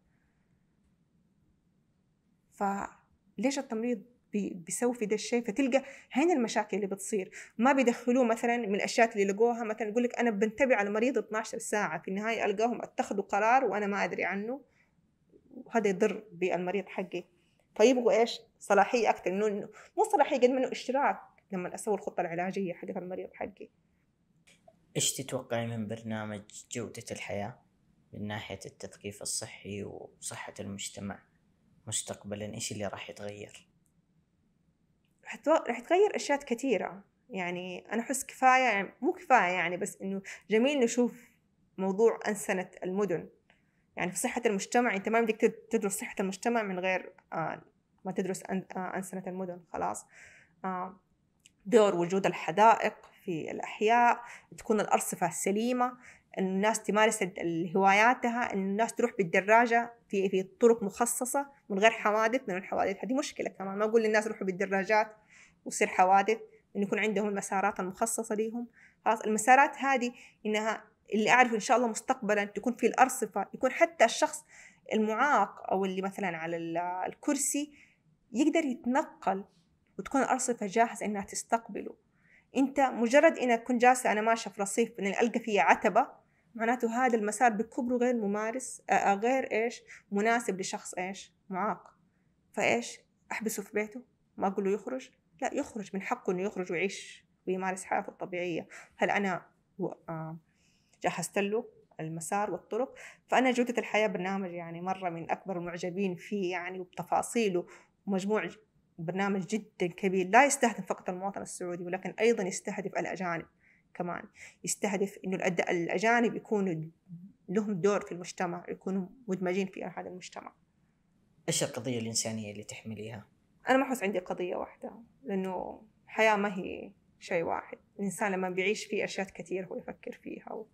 فليش التمريض بيسوي في ده الشيء فتلقى هين المشاكل اللي بتصير ما بيدخلوه مثلا من الاشياء اللي لقوها مثلا يقول لك انا بنتبع على مريض 12 ساعه في النهايه القاهم اتخذوا قرار وانا ما ادري عنه وهذا يضر بالمريض حقي فيبغوا ايش؟ صلاحيه اكثر انه مو صلاحيه قد منه اشتراك لما اسوي الخطه العلاجيه حقت المريض حقي. ايش تتوقعي من برنامج جوده الحياه من ناحيه التثقيف الصحي وصحه المجتمع؟ مستقبلا ايش اللي راح يتغير راح تغير اشياء كثيره يعني انا احس كفايه يعني مو كفايه يعني بس انه جميل نشوف موضوع انسنه المدن يعني في صحه المجتمع انت ما بدك تدرس صحه المجتمع من غير آه، ما تدرس آه، انسنه المدن خلاص آه، دور وجود الحدائق في الأحياء تكون الأرصفة سليمة انه الناس تمارس هواياتها انه الناس تروح بالدراجه في في طرق مخصصه من غير حوادث من الحوادث هذه مشكله كمان ما اقول للناس روحوا بالدراجات وصير حوادث انه يكون عندهم المسارات المخصصه ليهم خلاص المسارات هذه انها اللي اعرف ان شاء الله مستقبلا تكون في الارصفه يكون حتى الشخص المعاق او اللي مثلا على الكرسي يقدر يتنقل وتكون الارصفه جاهزه انها تستقبله انت مجرد انك تكون جالسه انا ماشيه في رصيف لان القى فيه عتبه معناته هذا المسار بكبره غير ممارس آه، آه، غير ايش مناسب لشخص ايش معاق فايش احبسه في بيته ما اقول له يخرج لا يخرج من حقه انه يخرج ويعيش ويمارس حياته الطبيعيه هل انا آه، جهزت له المسار والطرق فانا جوده الحياه برنامج يعني مره من اكبر المعجبين فيه يعني وبتفاصيله ومجموع برنامج جدا كبير لا يستهدف فقط المواطن السعودي ولكن ايضا يستهدف الاجانب كمان يستهدف إنه الأجانب يكونوا لهم دور في المجتمع يكونوا مدمجين في هذا المجتمع إيش القضية الإنسانية اللي تحمليها؟ أنا ما أحس عندي قضية واحدة لأنه الحياة ما هي شيء واحد الإنسان لما بيعيش في أشياء كثير هو يفكر فيها و...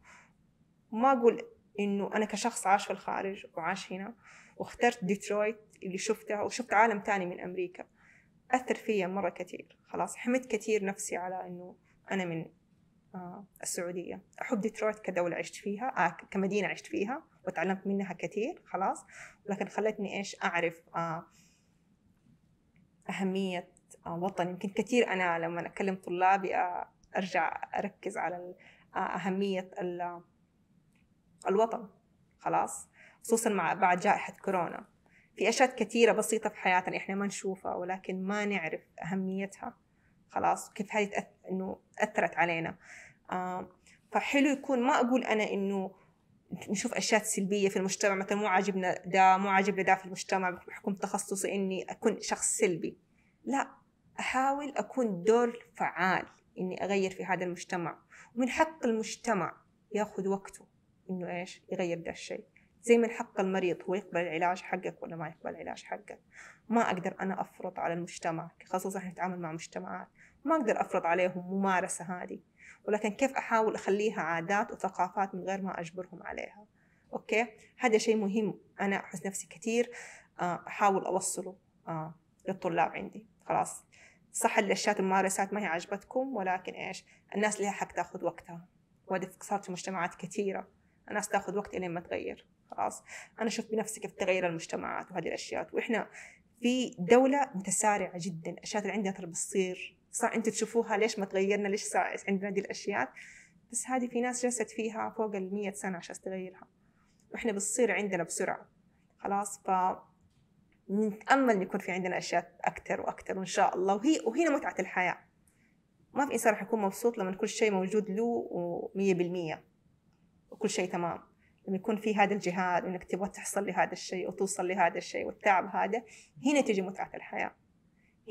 وما أقول إنه أنا كشخص عاش في الخارج وعاش هنا واخترت ديترويت اللي شفتها وشفت عالم تاني من أمريكا أثر فيا مرة كثير خلاص حمد كثير نفسي على إنه أنا من آه، السعوديه احب ديترويت كدوله عشت فيها آه كمدينه عشت فيها وتعلمت منها كثير خلاص ولكن خلتني ايش اعرف آه اهميه آه وطني يمكن كثير انا لما اكلم طلابي آه ارجع اركز على آه، اهميه الوطن خلاص خصوصا مع بعد جائحه كورونا في اشياء كثيره بسيطه في حياتنا احنا ما نشوفها ولكن ما نعرف اهميتها خلاص كيف هذه انه اثرت علينا آه، فحلو يكون ما اقول انا انه نشوف اشياء سلبيه في المجتمع مثلا مو عاجبنا دا مو عاجبنا دا في المجتمع بحكم تخصصي اني اكون شخص سلبي لا احاول اكون دور فعال اني اغير في هذا المجتمع ومن حق المجتمع ياخذ وقته انه ايش يغير ده الشيء زي من حق المريض هو يقبل العلاج حقك ولا ما يقبل العلاج حقك ما أقدر أنا أفرض على المجتمع خاصة إحنا نتعامل مع مجتمعات ما أقدر أفرض عليهم ممارسة هذه ولكن كيف أحاول أخليها عادات وثقافات من غير ما أجبرهم عليها أوكي هذا شيء مهم أنا أحس نفسي كثير آه، أحاول أوصله آه، للطلاب عندي خلاص صح الأشياء الممارسات ما هي عجبتكم ولكن إيش الناس لها حق تاخذ وقتها وهذا صارت في مجتمعات كثيرة الناس تاخذ وقت إلين ما تغير خلاص أنا أشوف بنفسي كيف تغير المجتمعات وهذه الأشياء وإحنا في دولة متسارعة جدا الأشياء اللي عندنا ترى بتصير صار انتم تشوفوها ليش ما تغيرنا ليش صار عندنا دي الاشياء بس هذه في ناس جلست فيها فوق ال سنه عشان تغيرها واحنا بتصير عندنا بسرعه خلاص ف نتامل ان يكون في عندنا اشياء اكثر واكثر وان شاء الله وهي وهنا متعه الحياه ما في انسان راح يكون مبسوط لما كل شيء موجود له 100% وكل شيء تمام لما يكون في هذا الجهاد وانك تبغى تحصل لهذا الشيء وتوصل لهذا الشيء والتعب هذا هنا تجي متعه الحياه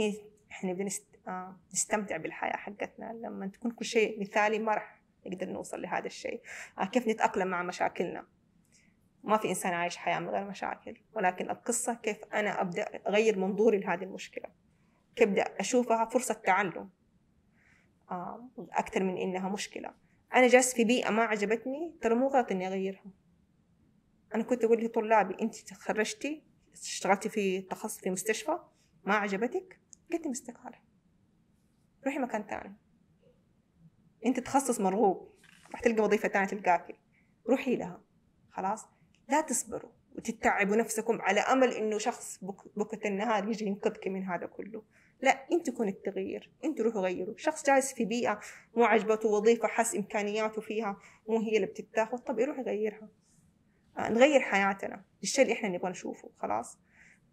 هنا احنا آه، نستمتع بالحياه حقتنا لما تكون كل شيء مثالي ما راح نقدر نوصل لهذا الشيء آه، كيف نتاقلم مع مشاكلنا ما في انسان عايش حياه من غير مشاكل ولكن القصه كيف انا ابدا اغير منظوري لهذه المشكله كيف ابدا اشوفها فرصه تعلم آه، اكثر من انها مشكله انا جالس في بيئه ما عجبتني ترى مو غلط اني اغيرها انا كنت اقول لطلابي انت تخرجتي اشتغلتي في تخصص في مستشفى ما عجبتك قدمي استقاله روحي مكان تاني انت تخصص مرغوب راح تلقى وظيفه تانية تلقاكي روحي لها خلاص لا تصبروا وتتعبوا نفسكم على امل انه شخص بكره النهار يجي ينقذك من هذا كله لا انت كون التغيير انت روحوا غيروا شخص جالس في بيئه مو عجبته وظيفه حس امكانياته فيها مو هي اللي بتتاخذ طب يروح يغيرها آه، نغير حياتنا الشيء اللي احنا نبغى نشوفه خلاص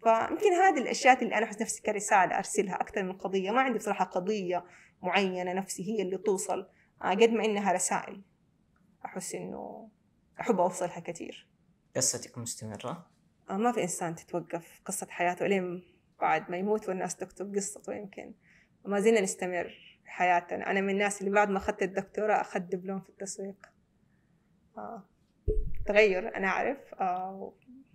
فيمكن هذه الاشياء اللي انا احس نفسي كرساله ارسلها اكثر من قضيه ما عندي بصراحه قضيه معينه نفسي هي اللي توصل آه، قد ما انها رسائل احس انه احب اوصلها كثير قصتك مستمره آه، ما في انسان تتوقف قصه حياته لين بعد ما يموت والناس تكتب قصته يمكن ما زلنا نستمر في حياتنا أنا من الناس اللي بعد ما أخذت الدكتوراه أخذت دبلوم في التسويق آه. تغير أنا أعرف آه.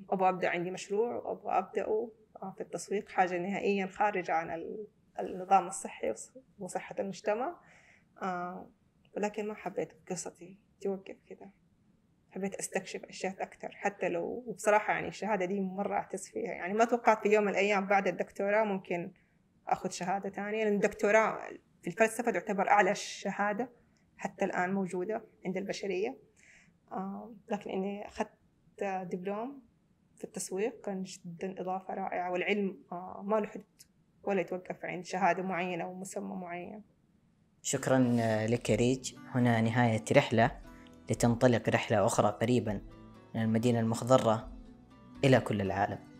أبغى أبدأ عندي مشروع وأبغى أبدأه آه، في التسويق حاجة نهائيا خارجة عن النظام الصحي وصحة المجتمع آه، ولكن ما حبيت قصتي توقف كده حبيت استكشف اشياء اكثر حتى لو وبصراحه يعني الشهاده دي مره اعتز فيها يعني ما توقعت في يوم من الايام بعد الدكتوراه ممكن اخذ شهاده ثانيه لان الدكتوراه في الفلسفه تعتبر اعلى شهاده حتى الان موجوده عند البشريه آه، لكن اني اخذت دبلوم في التسويق كان جدا إضافة رائعة والعلم آه، ما له حد ولا يتوقف عند شهادة معينة أو مسمى معين شكرا آه، لك يا ريج هنا نهاية رحلة لتنطلق رحلة أخرى قريبا من المدينة المخضرة إلى كل العالم